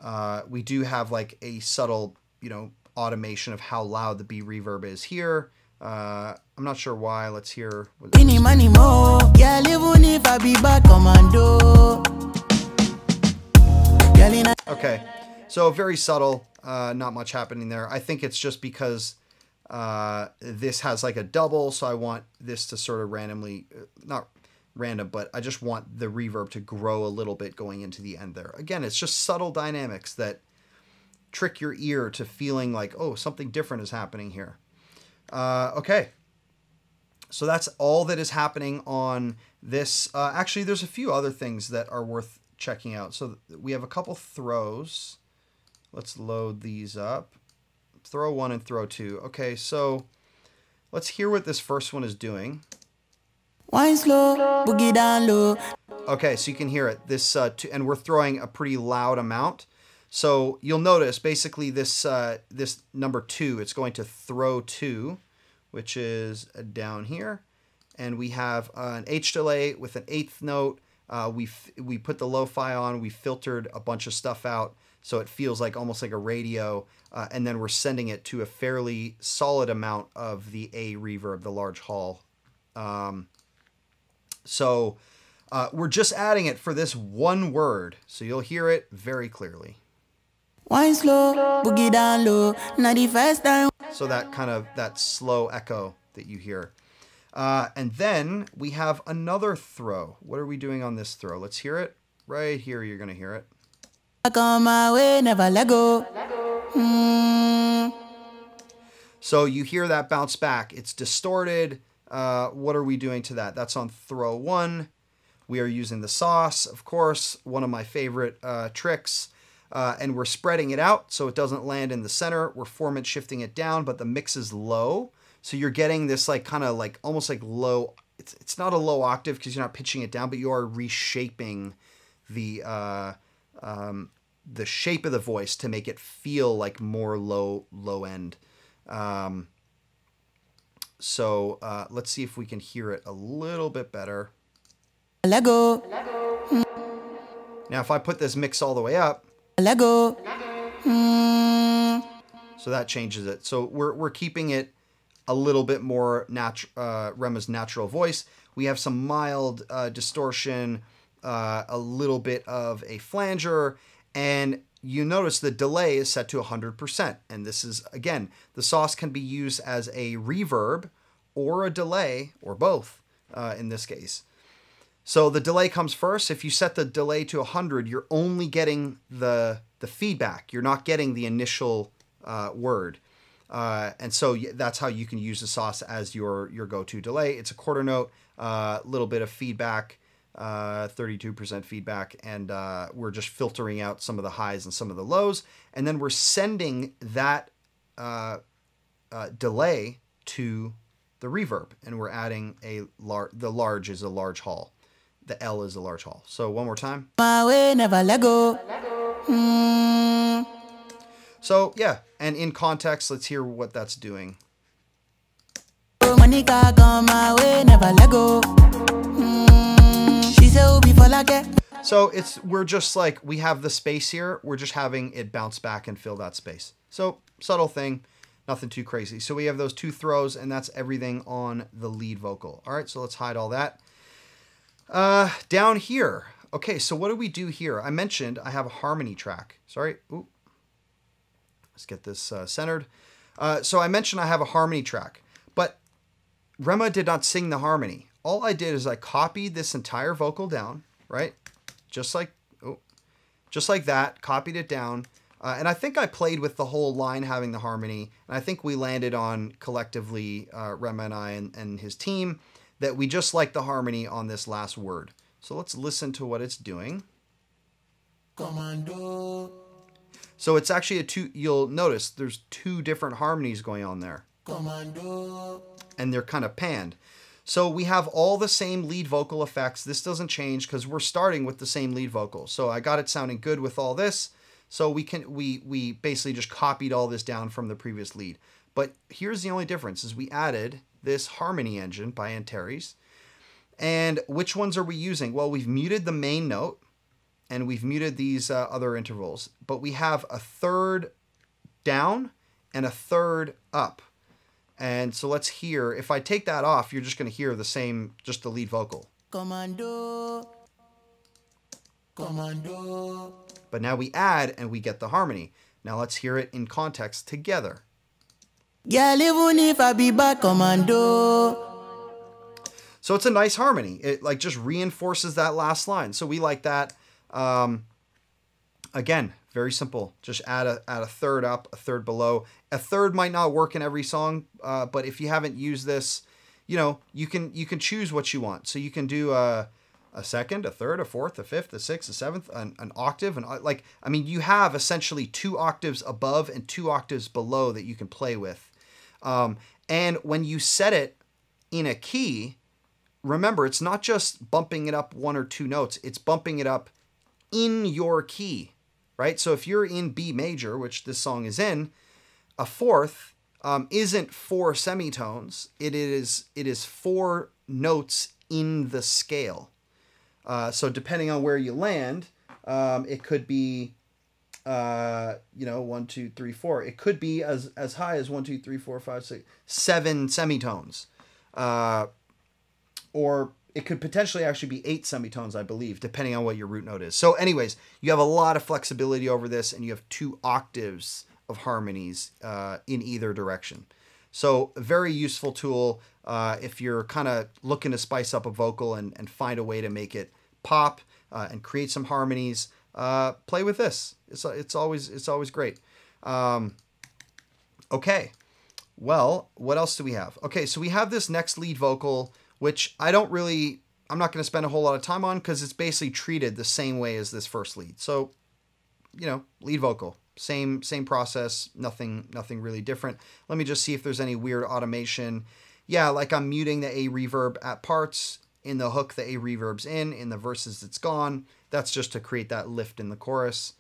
Uh, we do have like a subtle, you know, automation of how loud the B reverb is here. Uh, I'm not sure why. Let's hear. Okay, so very subtle. Uh, not much happening there. I think it's just because uh, this has like a double, so I want this to sort of randomly, uh, not random, but I just want the reverb to grow a little bit going into the end there. Again, it's just subtle dynamics that trick your ear to feeling like, oh, something different is happening here. Uh, okay. So that's all that is happening on this. Uh, actually, there's a few other things that are worth checking out. So we have a couple throws. Let's load these up. Throw one and throw two. Okay, so let's hear what this first one is doing. Wine slow, boogie down low. Okay, so you can hear it. This uh, two, and we're throwing a pretty loud amount. So you'll notice basically this uh, this number two, it's going to throw two, which is down here, and we have an H delay with an eighth note. Uh, we we put the lo-fi on. We filtered a bunch of stuff out, so it feels like almost like a radio, uh, and then we're sending it to a fairly solid amount of the A reverb, the large hall. Um, so uh, we're just adding it for this one word, so you'll hear it very clearly. Wine slow, boogie down low, not the first time. So that kind of that slow echo that you hear. Uh, and then we have another throw. What are we doing on this throw? Let's hear it. Right here, you're going to hear it. I come my way, never let go. Mm. So you hear that bounce back. It's distorted. Uh, what are we doing to that? That's on throw one. We are using the sauce, of course, one of my favorite uh, tricks. Uh, and we're spreading it out so it doesn't land in the center. We're formant shifting it down, but the mix is low. So you're getting this like kind of like almost like low, it's, it's not a low octave because you're not pitching it down, but you are reshaping the, uh, um, the shape of the voice to make it feel like more low low end. Um, so uh, let's see if we can hear it a little bit better. Lego. Now if I put this mix all the way up. Lego. So that changes it. So we're, we're keeping it a little bit more natural. uh, Rema's natural voice. We have some mild uh, distortion, uh, a little bit of a flanger, and you notice the delay is set to 100%. And this is, again, the sauce can be used as a reverb or a delay or both uh, in this case. So the delay comes first. If you set the delay to 100, you're only getting the, the feedback. You're not getting the initial uh, word. Uh, and so that's how you can use the sauce as your, your go-to delay. It's a quarter note, a uh, little bit of feedback, uh, 32% feedback, and uh, we're just filtering out some of the highs and some of the lows. And then we're sending that uh, uh delay to the reverb, and we're adding a large, the large is a large hall. The L is a large hall. So one more time. Hmm. So yeah, and in context, let's hear what that's doing. Monica, so it's, we're just like, we have the space here. We're just having it bounce back and fill that space. So subtle thing, nothing too crazy. So we have those two throws and that's everything on the lead vocal. All right, so let's hide all that. Uh, down here. Okay, so what do we do here? I mentioned I have a harmony track. Sorry, Ooh. Let's get this uh, centered. Uh, so I mentioned I have a harmony track, but Rema did not sing the harmony all I did is I copied this entire vocal down, right? Just like, oh, just like that, copied it down. Uh, and I think I played with the whole line having the harmony. And I think we landed on collectively, uh, Rema and I and, and his team, that we just like the harmony on this last word. So let's listen to what it's doing. Commando. So it's actually a two, you'll notice there's two different harmonies going on there. Commando. And they're kind of panned. So we have all the same lead vocal effects. This doesn't change because we're starting with the same lead vocal. So I got it sounding good with all this. So we can we we basically just copied all this down from the previous lead. But here's the only difference is we added this harmony engine by Antares. And which ones are we using? Well, we've muted the main note and we've muted these uh, other intervals, but we have a third down and a third up. And so let's hear, if I take that off, you're just going to hear the same, just the lead vocal. Commando. Commando. But now we add and we get the harmony. Now let's hear it in context together. Yeah, even if I be back, commando. So it's a nice harmony. It like just reinforces that last line. So we like that. Um, again, very simple. Just add a, add a third up, a third below. A third might not work in every song, uh, but if you haven't used this, you know, you can you can choose what you want. So you can do a, a second, a third, a fourth, a fifth, a sixth, a seventh, an, an octave. And uh, like, I mean, you have essentially two octaves above and two octaves below that you can play with. Um, and when you set it in a key, remember, it's not just bumping it up one or two notes, it's bumping it up in your key right? So if you're in B major, which this song is in, a fourth um, isn't four semitones. It is it is four notes in the scale. Uh, so depending on where you land, um, it could be, uh, you know, one, two, three, four. It could be as as high as one, two, three, four, five, six, seven semitones, uh, or it could potentially actually be eight semitones, I believe, depending on what your root note is. So anyways, you have a lot of flexibility over this and you have two octaves of harmonies uh, in either direction. So very useful tool uh, if you're kind of looking to spice up a vocal and, and find a way to make it pop uh, and create some harmonies. Uh, play with this. It's, it's always it's always great. Um, okay. Well, what else do we have? Okay, so we have this next lead vocal which I don't really, I'm not going to spend a whole lot of time on because it's basically treated the same way as this first lead. So, you know, lead vocal, same same process, nothing nothing really different. Let me just see if there's any weird automation. Yeah, like I'm muting the A reverb at parts in the hook. The A reverb's in in the verses, it's gone. That's just to create that lift in the chorus.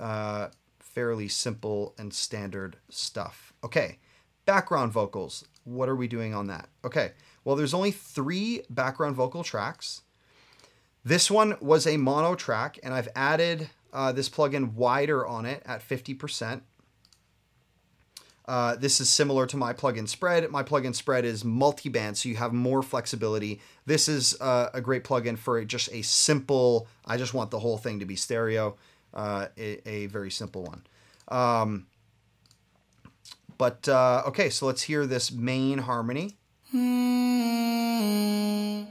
Uh, fairly simple and standard stuff. Okay, background vocals. What are we doing on that? Okay. Well, there's only three background vocal tracks. This one was a mono track, and I've added uh, this plugin wider on it at 50%. Uh, this is similar to my plugin spread. My plugin spread is multi-band, so you have more flexibility. This is uh, a great plugin for just a simple, I just want the whole thing to be stereo, uh, a, a, very simple one. Um, but uh, okay, so let's hear this main harmony. Hmm.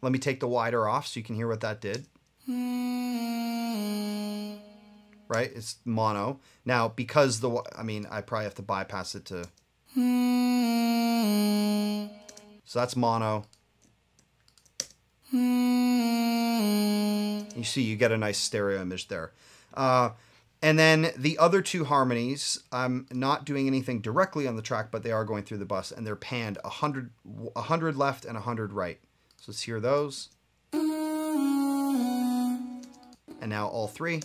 Let me take the wider off so you can hear what that did. Hmm. Right? It's mono. Now, because the, I mean, I probably have to bypass it to. Hmm. So that's mono. You see, you get a nice stereo image there. Uh, and then the other two harmonies, I'm not doing anything directly on the track, but they are going through the bus and they're panned 100, 100 left and 100 right. So let's hear those. And now all three.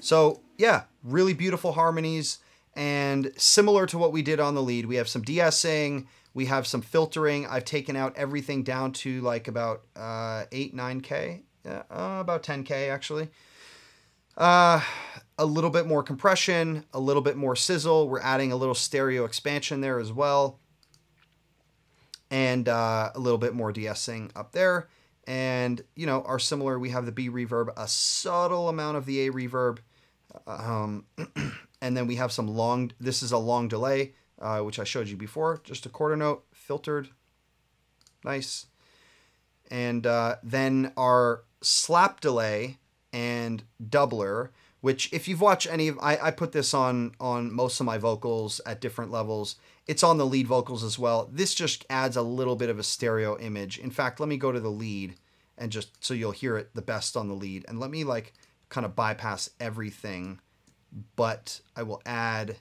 So yeah, really beautiful harmonies. And similar to what we did on the lead, we have some de-essing, we have some filtering. I've taken out everything down to like about uh, 8, 9K yeah, uh, about 10K actually. Uh, a little bit more compression, a little bit more sizzle. We're adding a little stereo expansion there as well. And uh, a little bit more de-essing up there. And, you know, are similar. We have the B reverb, a subtle amount of the A reverb. Um, and then we have some long, this is a long delay, uh, which I showed you before. Just a quarter note, filtered. Nice. And uh, then our slap delay and doubler which if you've watched any of I, I put this on on most of my vocals at different levels it's on the lead vocals as well this just adds a little bit of a stereo image in fact let me go to the lead and just so you'll hear it the best on the lead and let me like kind of bypass everything but i will add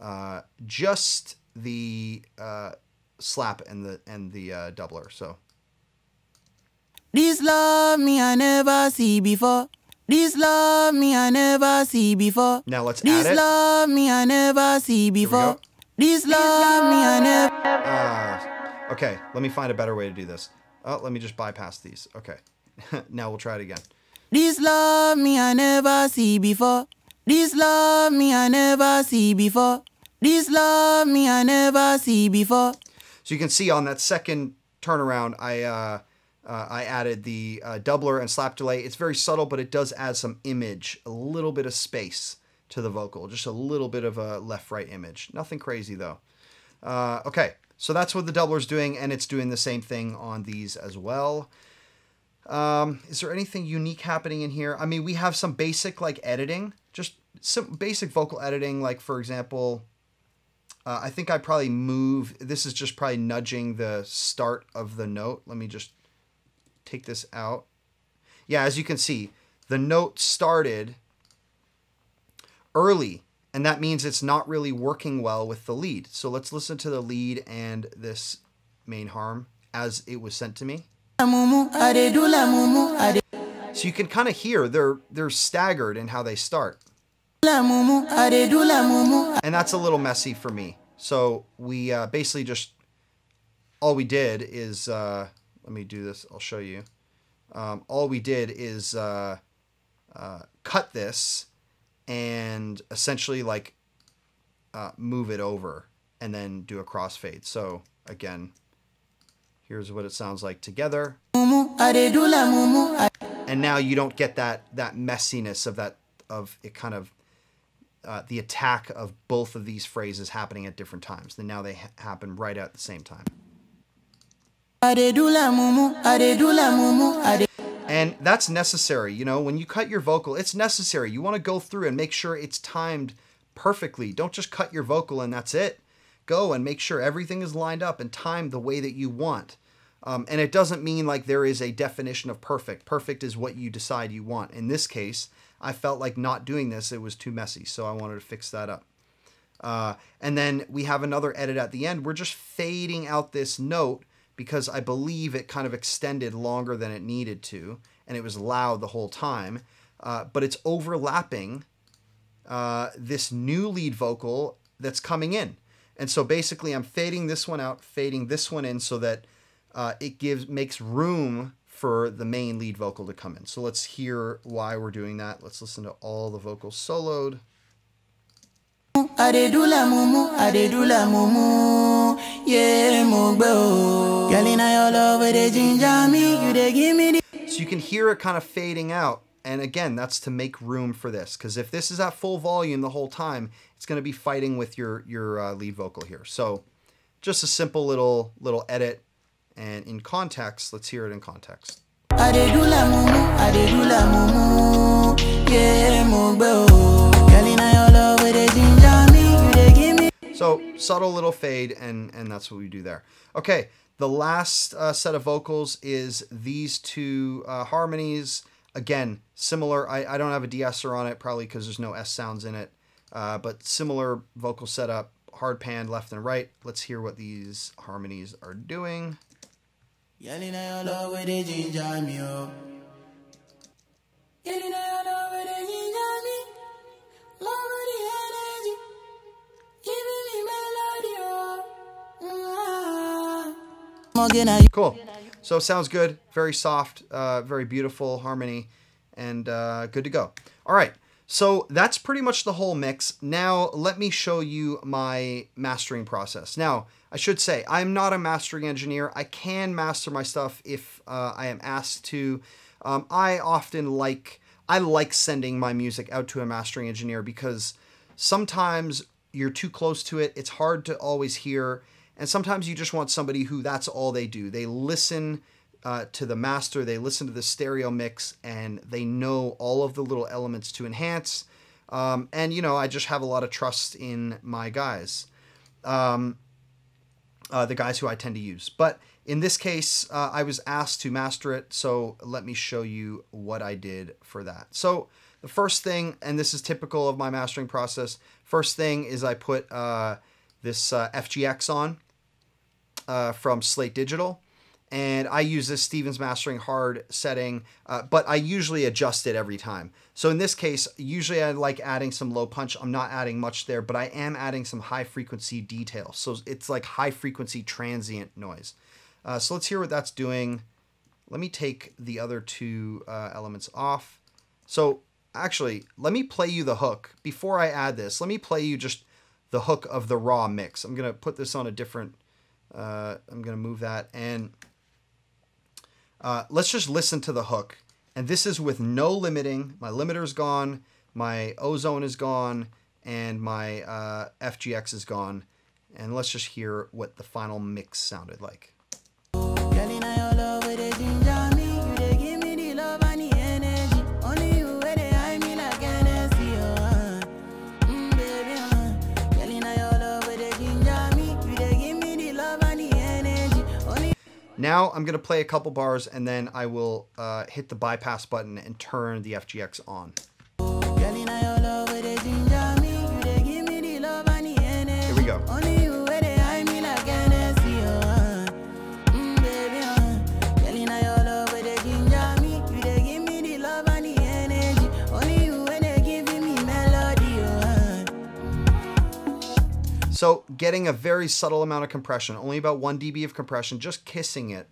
uh, just the uh, slap and the and the uh, doubler so this love me I never see before. This love me I never see before. Now let's this add it. This love me I never see before. This love me I never. Ah, okay. Let me find a better way to do this. Oh, let me just bypass these. Okay. now we'll try it again. This love me I never see before. This love me I never see before. This love me I never see before. So you can see on that second turnaround, I uh, uh, I added the uh, doubler and slap delay. It's very subtle, but it does add some image, a little bit of space to the vocal, just a little bit of a left-right image. Nothing crazy though. Uh, okay, so that's what the doubler's doing, and it's doing the same thing on these as well. Um, is there anything unique happening in here? I mean, we have some basic like editing, just some basic vocal editing. Like for example, uh, I think I probably move, this is just probably nudging the start of the note. Let me just take this out. Yeah, as you can see, the note started early, and that means it's not really working well with the lead. So let's listen to the lead and this main harm as it was sent to me. So you can kind of hear they're they're staggered in how they start. And that's a little messy for me. So we uh, basically just all we did is uh, let me do this. I'll show you. Um, all we did is uh, uh, cut this and essentially like uh, move it over and then do a crossfade. So again, here's what it sounds like together. And now you don't get that that messiness of that of it kind of uh, the attack of both of these phrases happening at different times. Then now they ha happen right at the same time. And that's necessary, you know, when you cut your vocal, it's necessary. You want to go through and make sure it's timed perfectly. Don't just cut your vocal and that's it. Go and make sure everything is lined up and timed the way that you want. Um, and it doesn't mean like there is a definition of perfect. Perfect is what you decide you want. In this case, I felt like not doing this, it was too messy. So I wanted to fix that up. Uh, and then we have another edit at the end. We're just fading out this note because I believe it kind of extended longer than it needed to, and it was loud the whole time. Uh, but it's overlapping uh, this new lead vocal that's coming in. And so basically, I'm fading this one out, fading this one in, so that uh, it gives makes room for the main lead vocal to come in. So let's hear why we're doing that. Let's listen to all the vocals soloed mumu, mumu, yeah, Girl, in ginger me, you give me the. So you can hear it kind of fading out, and again, that's to make room for this, because if this is at full volume the whole time, it's going to be fighting with your your uh, lead vocal here. So, just a simple little little edit, and in context, let's hear it in context. yeah, so subtle little fade, and and that's what we do there. Okay, the last uh, set of vocals is these two uh, harmonies. Again, similar. I, I don't have a de-esser on it, probably because there's no S sounds in it, uh, but similar vocal setup, hard pan left and right. Let's hear what these harmonies are doing. Cool. So sounds good. Very soft, uh, very beautiful harmony, and uh, good to go. All right. So that's pretty much the whole mix. Now let me show you my mastering process. Now, I should say, I'm not a mastering engineer. I can master my stuff if uh, I am asked to. Um, I often like, I like sending my music out to a mastering engineer because sometimes you're too close to it. It's hard to always hear and sometimes you just want somebody who that's all they do. They listen uh, to the master, they listen to the stereo mix, and they know all of the little elements to enhance. Um, and, you know, I just have a lot of trust in my guys, um, uh, the guys who I tend to use. But in this case, uh, I was asked to master it, so let me show you what I did for that. So the first thing, and this is typical of my mastering process, first thing is I put uh, this uh, FGX on uh, from Slate Digital. And I use this Stevens Mastering Hard setting, uh, but I usually adjust it every time. So in this case, usually I like adding some low punch. I'm not adding much there, but I am adding some high frequency detail. So it's like high frequency transient noise. Uh, so let's hear what that's doing. Let me take the other two uh, elements off. So actually, let me play you the hook. Before I add this, let me play you just the hook of the raw mix. I'm going to put this on a different uh, I'm going to move that. And uh, let's just listen to the hook. And this is with no limiting. My limiter is gone. My ozone is gone. And my uh, FGX is gone. And let's just hear what the final mix sounded like. Now I'm going to play a couple bars and then I will uh, hit the bypass button and turn the FGX on. So getting a very subtle amount of compression, only about 1 dB of compression, just kissing it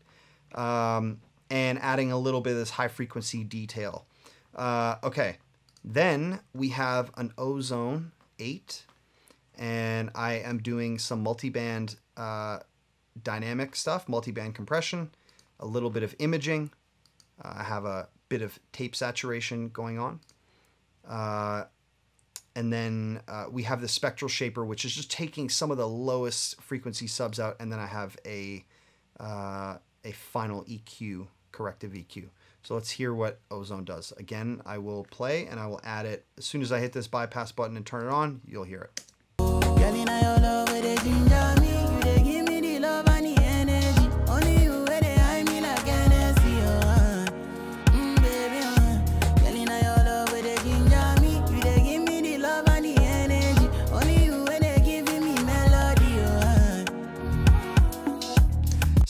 um, and adding a little bit of this high frequency detail. Uh, okay, then we have an Ozone 8 and I am doing some multi-band uh, dynamic stuff, multi-band compression, a little bit of imaging. Uh, I have a bit of tape saturation going on. Uh, and then uh, we have the spectral shaper, which is just taking some of the lowest frequency subs out. And then I have a, uh, a final EQ, corrective EQ. So let's hear what ozone does. Again, I will play and I will add it. As soon as I hit this bypass button and turn it on, you'll hear it.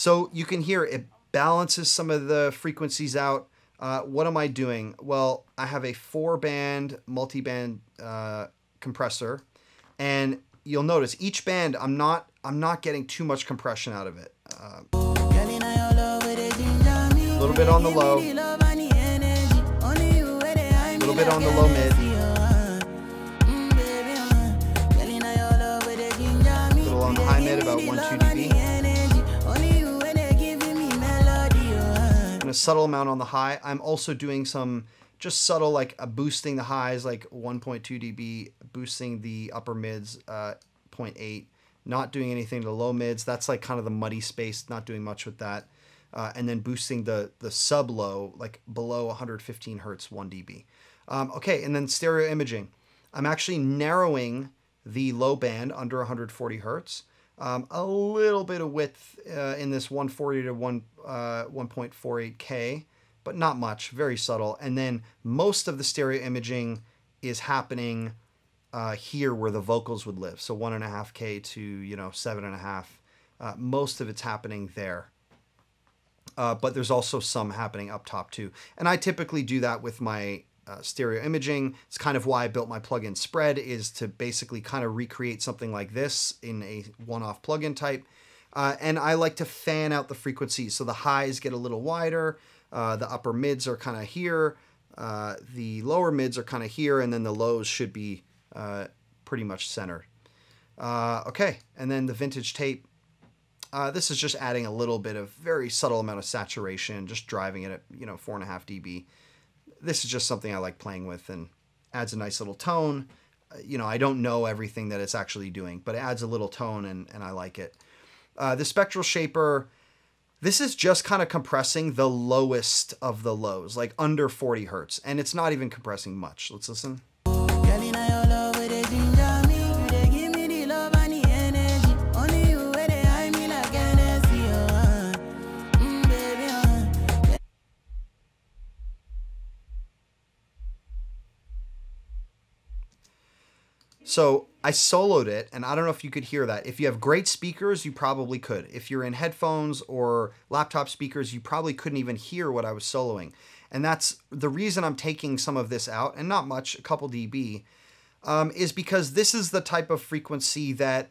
So you can hear it balances some of the frequencies out. Uh, what am I doing? Well, I have a four band multi-band uh, compressor and you'll notice each band I'm not I'm not getting too much compression out of it. Uh, a little bit on the low, a little bit on the low mid. and a subtle amount on the high. I'm also doing some just subtle, like a uh, boosting the highs, like 1.2 dB, boosting the upper mids, uh, 0.8, not doing anything to low mids. That's like kind of the muddy space, not doing much with that. Uh, and then boosting the, the sub low, like below 115 hertz, 1 dB. Um, okay, and then stereo imaging. I'm actually narrowing the low band under 140 hertz. Um, a little bit of width uh, in this 140 to 1, uh, 1.48K, but not much, very subtle. And then most of the stereo imaging is happening uh, here where the vocals would live. So 1.5K to, you know, 7.5. Uh, most of it's happening there. Uh, but there's also some happening up top too. And I typically do that with my uh, stereo imaging. It's kind of why I built my plugin spread is to basically kind of recreate something like this in a one-off plugin type. Uh, and I like to fan out the frequencies. So the highs get a little wider, uh, the upper mids are kind of here, uh, the lower mids are kind of here, and then the lows should be uh, pretty much centered. Uh, okay, and then the vintage tape. this is just adding a little bit of very subtle amount of saturation, just driving it at, you know, four and a half dB this is just something I like playing with and adds a nice little tone. Uh, you know, I don't know everything that it's actually doing, but it adds a little tone and, and I like it. Uh, the Spectral Shaper, this is just kind of compressing the lowest of the lows, like under 40 hertz, and it's not even compressing much. Let's listen. So I soloed it, and I don't know if you could hear that. If you have great speakers, you probably could. If you're in headphones or laptop speakers, you probably couldn't even hear what I was soloing. And that's the reason I'm taking some of this out, and not much, a couple dB, um, is because this is the type of frequency that,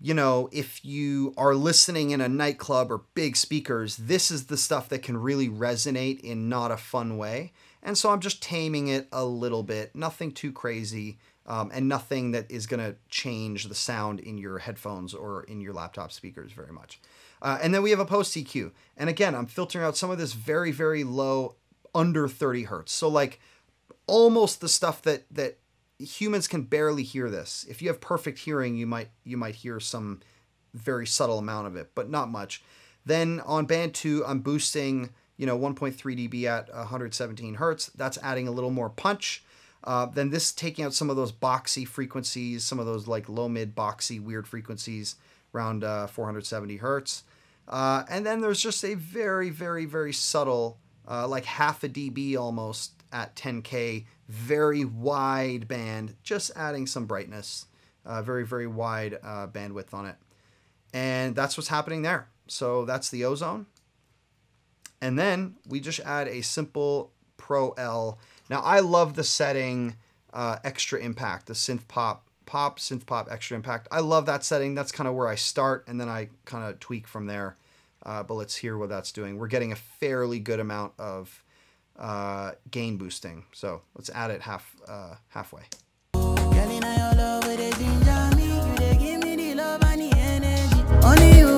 you know, if you are listening in a nightclub or big speakers, this is the stuff that can really resonate in not a fun way. And so I'm just taming it a little bit, nothing too crazy, um, and nothing that is going to change the sound in your headphones or in your laptop speakers very much. Uh, and then we have a post EQ. And again, I'm filtering out some of this very, very low, under 30 hertz. So like almost the stuff that that humans can barely hear this. If you have perfect hearing, you might you might hear some very subtle amount of it, but not much. Then on band two, I'm boosting, you know, 1.3 dB at 117 hertz. That's adding a little more punch. Uh, then this taking out some of those boxy frequencies, some of those like low mid boxy weird frequencies around uh, 470 hertz. Uh, and then there's just a very, very, very subtle, uh, like half a dB almost at 10K, very wide band, just adding some brightness, uh, very, very wide uh, bandwidth on it. And that's what's happening there. So that's the ozone. And then we just add a simple Pro L now I love the setting uh, extra impact, the synth pop pop synth pop extra impact. I love that setting. That's kind of where I start, and then I kind of tweak from there. Uh, but let's hear what that's doing. We're getting a fairly good amount of uh, gain boosting, so let's add it half uh, halfway. you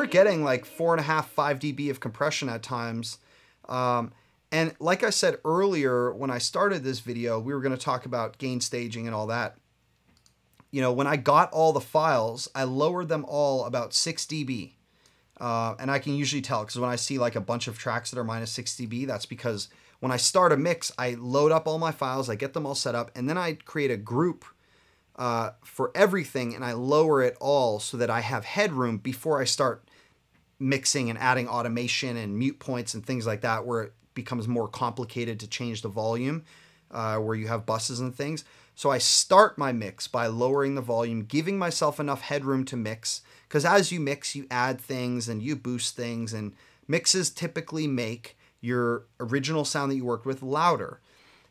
we're getting like four and a half, five dB of compression at times. Um, and like I said earlier, when I started this video, we were going to talk about gain staging and all that. You know, when I got all the files, I lowered them all about 6 dB. Uh, and I can usually tell because when I see like a bunch of tracks that are minus 6 dB, that's because when I start a mix, I load up all my files, I get them all set up, and then I create a group uh, for everything and I lower it all so that I have headroom before I start mixing and adding automation and mute points and things like that where it becomes more complicated to change the volume uh, where you have buses and things. So I start my mix by lowering the volume, giving myself enough headroom to mix because as you mix, you add things and you boost things and mixes typically make your original sound that you worked with louder.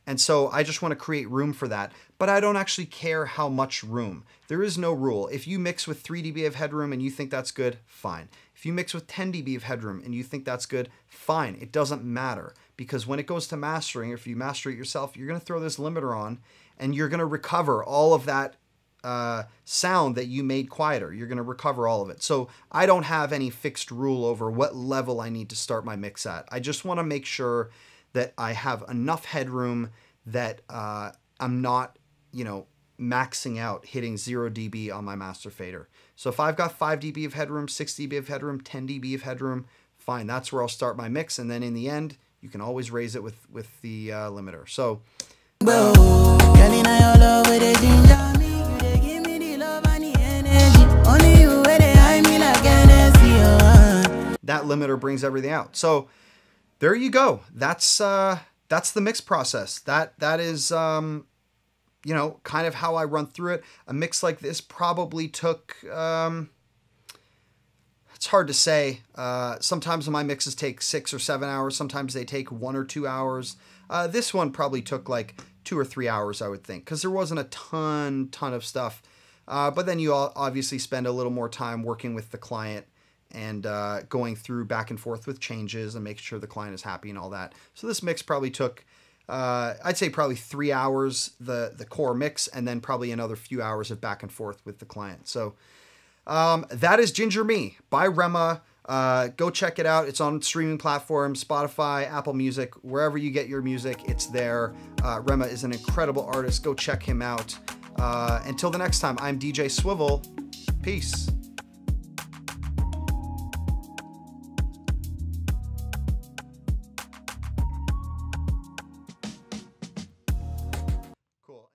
And so I just want to create room for that, but I don't actually care how much room. There is no rule. If you mix with 3 dB of headroom and you think that's good, fine. If you mix with 10 dB of headroom and you think that's good, fine. It doesn't matter because when it goes to mastering, if you master it yourself, you're going to throw this limiter on and you're going to recover all of that uh, sound that you made quieter. You're going to recover all of it. So I don't have any fixed rule over what level I need to start my mix at. I just want to make sure that I have enough headroom that uh, I'm not, you know, maxing out hitting 0 dB on my master fader. So if I've got 5 dB of headroom, 6 dB of headroom, 10 dB of headroom, fine, that's where I'll start my mix. And then in the end, you can always raise it with, with the uh, limiter. So. That limiter brings everything out. So there you go. That's uh, that's the mix process. That that is um, you know kind of how I run through it. A mix like this probably took. Um, it's hard to say. Uh, sometimes my mixes take six or seven hours. Sometimes they take one or two hours. Uh, this one probably took like two or three hours, I would think, because there wasn't a ton, ton of stuff. Uh, but then you obviously spend a little more time working with the client and uh, going through back and forth with changes and making sure the client is happy and all that. So this mix probably took, uh, I'd say probably three hours, the, the core mix, and then probably another few hours of back and forth with the client. So um, that is Ginger Me by Rema. Uh, go check it out. It's on streaming platforms, Spotify, Apple Music, wherever you get your music, it's there. Uh, Rema is an incredible artist. Go check him out. Uh, until the next time, I'm DJ Swivel. Peace.